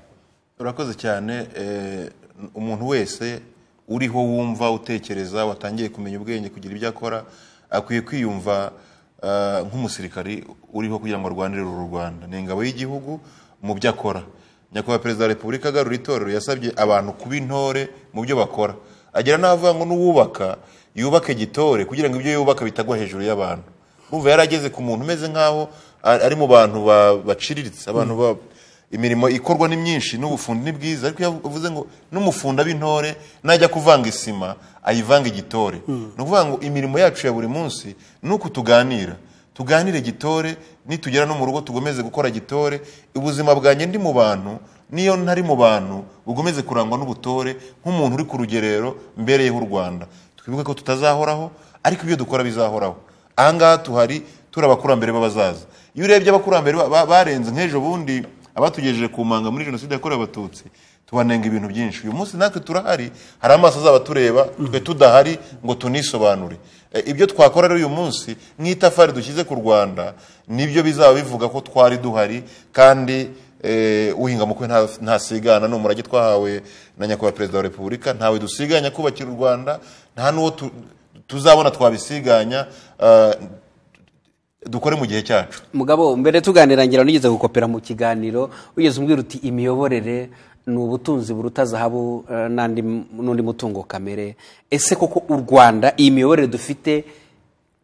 urakoze cyane eh, umuntu wese uriho wumva utekereza watangiye kumenya ubwenge kugira ibyo akora akwiye kwiyumva eh, nk'umusirikari uriho kugira ngo arwanire uru rwanda ni ingabo y'igihugu mu byo akora nyakubahwa perezida wa repubulika agarura itorero yasabye abantu kuba intore mu byo bakora agira n'abavuga ngo n'uwubaka yubake gitore kugira ngo ibyo yubaka bitagwa hejuru y'abantu nkumva yari ageze ku muntu umeze nk'aho ari mu bantu baciriritse abantu imirimo ikorwa ni myinshi n'ubufundi ni bwiza ariko iyo avuze ngo n'umufundi ab'intore najya kuvanga isima ayivanga igitore hmm. ni ukuvuga ngo imirimo yacu ya buri munsi ni uko tuganira tuganire gitore nitugera no mu rugo tugomeze gukora gitore ubuzima bwanjye ndi mu bantu niyo ntari mu bantu bugomeze kurangwa n'ubutore nk'umuntu uri ku rugerero mbereyeho u rwanda twibuke ko tutazahoraho ariko ibyo dukora bizahoraho ahangaha tuhari turi abakurambere b'abazaza iyo urebye abakurambere barenze nk'ejo bundi abatugejeje ku manga muri jenoside yakorewe abatutsi tubanenga ibintu byinshi uyu munsi natwe turahari hari amaso azaba tureba twe tudahari ngo tunisobanure e, ibyo twakora rero uyu munsi nk'itafari dushyize ku rwanda nibyo bizaba bivuga ko twari duhari kandi e, uhinga mukwe ntasigana ni umurage twahawe na nyakubahwa perezida wa repubulika ntawe dusiganya kubakira u rwanda nta n'uwo tuzabona twabisiganya e, dukore mu gihe cyacu mugabo mbere tuganira ngira n'ugeze gukopera mu kiganiro ugeze umbwira uti imiyoborere ni ubutunzi buruta zahabu eh, n'undi mutungo kamere ese koko u rwanda iyi miyoborere dufite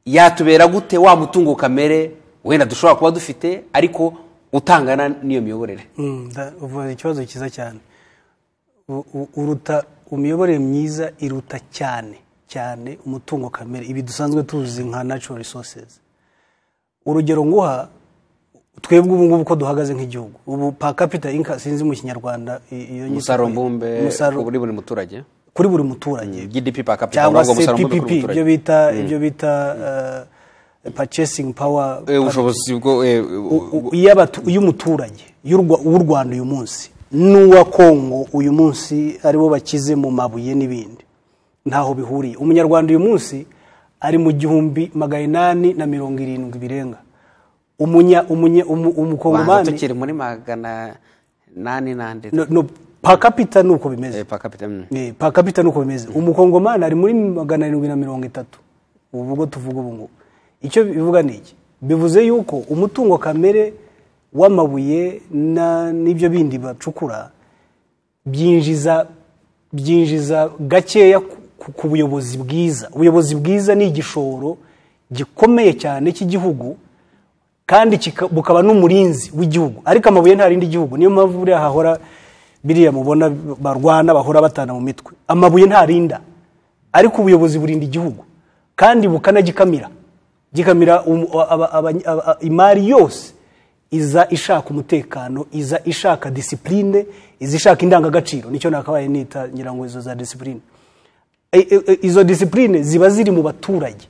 yatubera gute wa mutungo kamere wenda dushobora kuba dufite ariko utangana n'iyo miyoborere hmm, uvuga ikibazo cyiza cyane uruta imiyoborere myiza iruta cyane cyane umutungo kamere ibi dusanzwe tuzi nka natural resources urugero nguha twebwe ubu ngubu ko duhagaze nk'igihugu ubu pa kapita inka sinzi mu kinyarwanda umusaruro mbumbe kuri buri muturage kuri buri muturage mm, gdp pa kapita cyangwa se ppp ibyo bita mm. ibyo bita eh, pacesingi pawa eh, ubushobozi eh, y'umuturage w'u rwanda uyu munsi n'uwa kongo uyu munsi aribo bakize mu mabuye n'ibindi ntaho bihuriye umunyarwanda uyu munsi ari mu gihumbi magana inani na mirongo irindwi birenga umunya umunye umukongomani tukiri muri magana nani nande pakapita ni uko bimeze pakapita ni uko bimeze umukongomani ari muri magana arindwi na mirongo itatu ubu ubwo tuvuga ubu ngubu icyo bivuga ni iki bivuze yuko umutungo kamere w'amabuye n'ibyo bindi bacukura byinjiza byinjiza gakeya ku buyobozi bwiza ubuyobozi bwiza ni igishoro gikomeye cyane cy'igihugu kandi bukaba n'umurinzi w'igihugu ariko amabuye nta rindi gihugu niyo mpamvu buriya hahora biriya mubona barwana bahora batana mu mitwe amabuye ntarinda ariko ubuyobozi burinda igihugu kandi bukanagikamira gikamira um, imari yose iza ishaka umutekano iza ishaka disipurine iza ishaka indangagaciro nicyo nakabaye nita ngira za disipurine Eh, eh, eh, izo disipurine ziba ziri mu baturage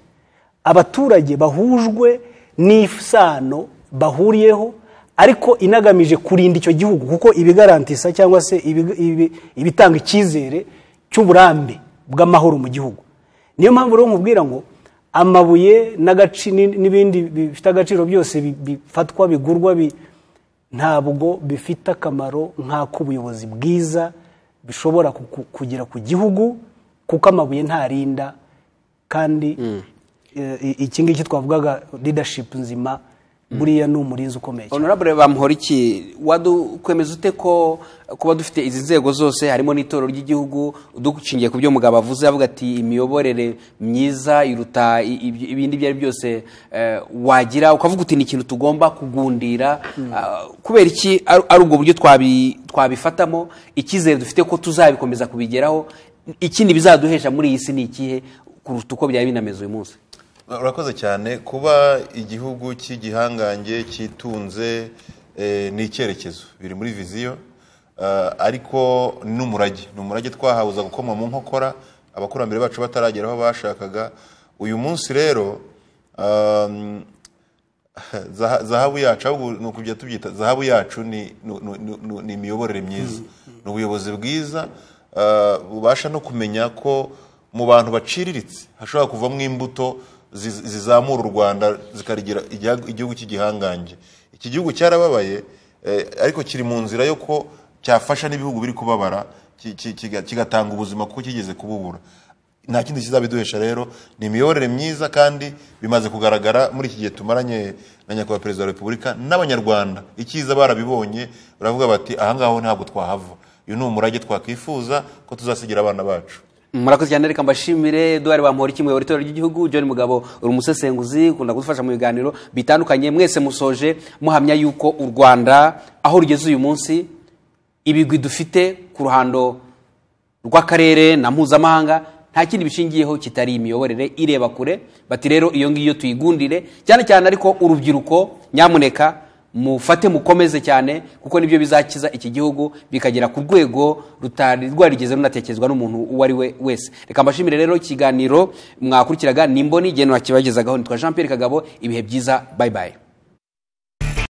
abaturage bahujwe n'isano bahuriyeho ariko inagamije kurinda icyo gihugu kuko ibigarantisa cyangwa se ibitanga icyizere cy'uburambe bw'amahoro mu gihugu niyo mpamvu rero nkubwira ngo amabuye n'ibindi bifite agaciro byose bifatwa bigurwa ntabwo bifite akamaro nk'ak'ubuyobozi bwiza bishobora kugera ku gihugu kuko amabuye ntarinda kandi mm. eh, iki ngiki twavugaga leadership nzima mm. buriya ni umurinzi ukomeye cyane honorable bamuhoriki wadukwemeza ute ko kuba dufite izi nzego zose harimo n'itorero ry'igihugu ducingiye ku byo umugabo avuze avuga ati imiyoborere myiza iruta ibindi ibyo ari byose eh, wagira ukavuga uti ni ikintu tugomba kugundira mm. ah, kubera iki ari ubwo buryo twabifatamo icyizere dufite ko tuzabikomeza kubigeraho ikindi bizaduhesha muri iyi si ni ikihe kuruta uko byari binameze uyu munsi urakoze cyane kuba igihugu cy'igihangange cyitunze eh, ni icyerekezo biri muri viziyo eh, ariko n'umurage ni umurage twahabuza gukoma mu nkokora abakurambere bacu bataragera aho bashakaga uyu munsi rero ehm, zahabu yacu ni ukujya tubyita zahabu yacu ni imiyoborere myiza mm-hmm. ni ubuyobozi bwiza bubasha eh, no kumenya ko mu bantu baciriritse hashobora kuvamo imbuto zizamura u rwanda zikarigira igihugu cy'igihangange iki gihugu cyarababaye eh, ariko kiri mu nzira yo ko cyafasha n'ibihugu biri kubabara kigatanga ubuzima kuko kigeze kububura nta kindi kizabiduhesha rero ni imiyoborere myiza kandi bimaze kugaragara muri iki gihe tumaranye na nyakubahwa perezida wa repubulika n'abanyarwanda icyiza barabibonye baravuga bati ahangaho ntabwo twahava uyu ni umurage twakwifuza ko tuzasigira abana bacu murakoze cyane reka mbashimire duhari bamuhora iki muyobora itorero ry'igihugu John Mugabo uri umusesenguzi ukunda kudufasha mu biganiro bitandukanye mwese musoje muhamya yuko u rwanda aho rugeze uyu munsi ibigwi dufite ku ruhando rw'akarere na mpuzamahanga nta kindi bishingiyeho kitari imiyoborere ireba kure bati rero iyo ngiyo tuyigundire cyane cyane ariko urubyiruko nyamuneka mufate mukomeze cyane kuko nibyo bizakiza iki gihugu bikagera ku rwego rutari rwarigeze runatekerezwa n'umuntu uwo ari we wese reka mbashimire rero ikiganiro mwakurikiraga nimboni igihe nakibagezaga nitwa jean Pierre kagabo ibihe byiza bayibaye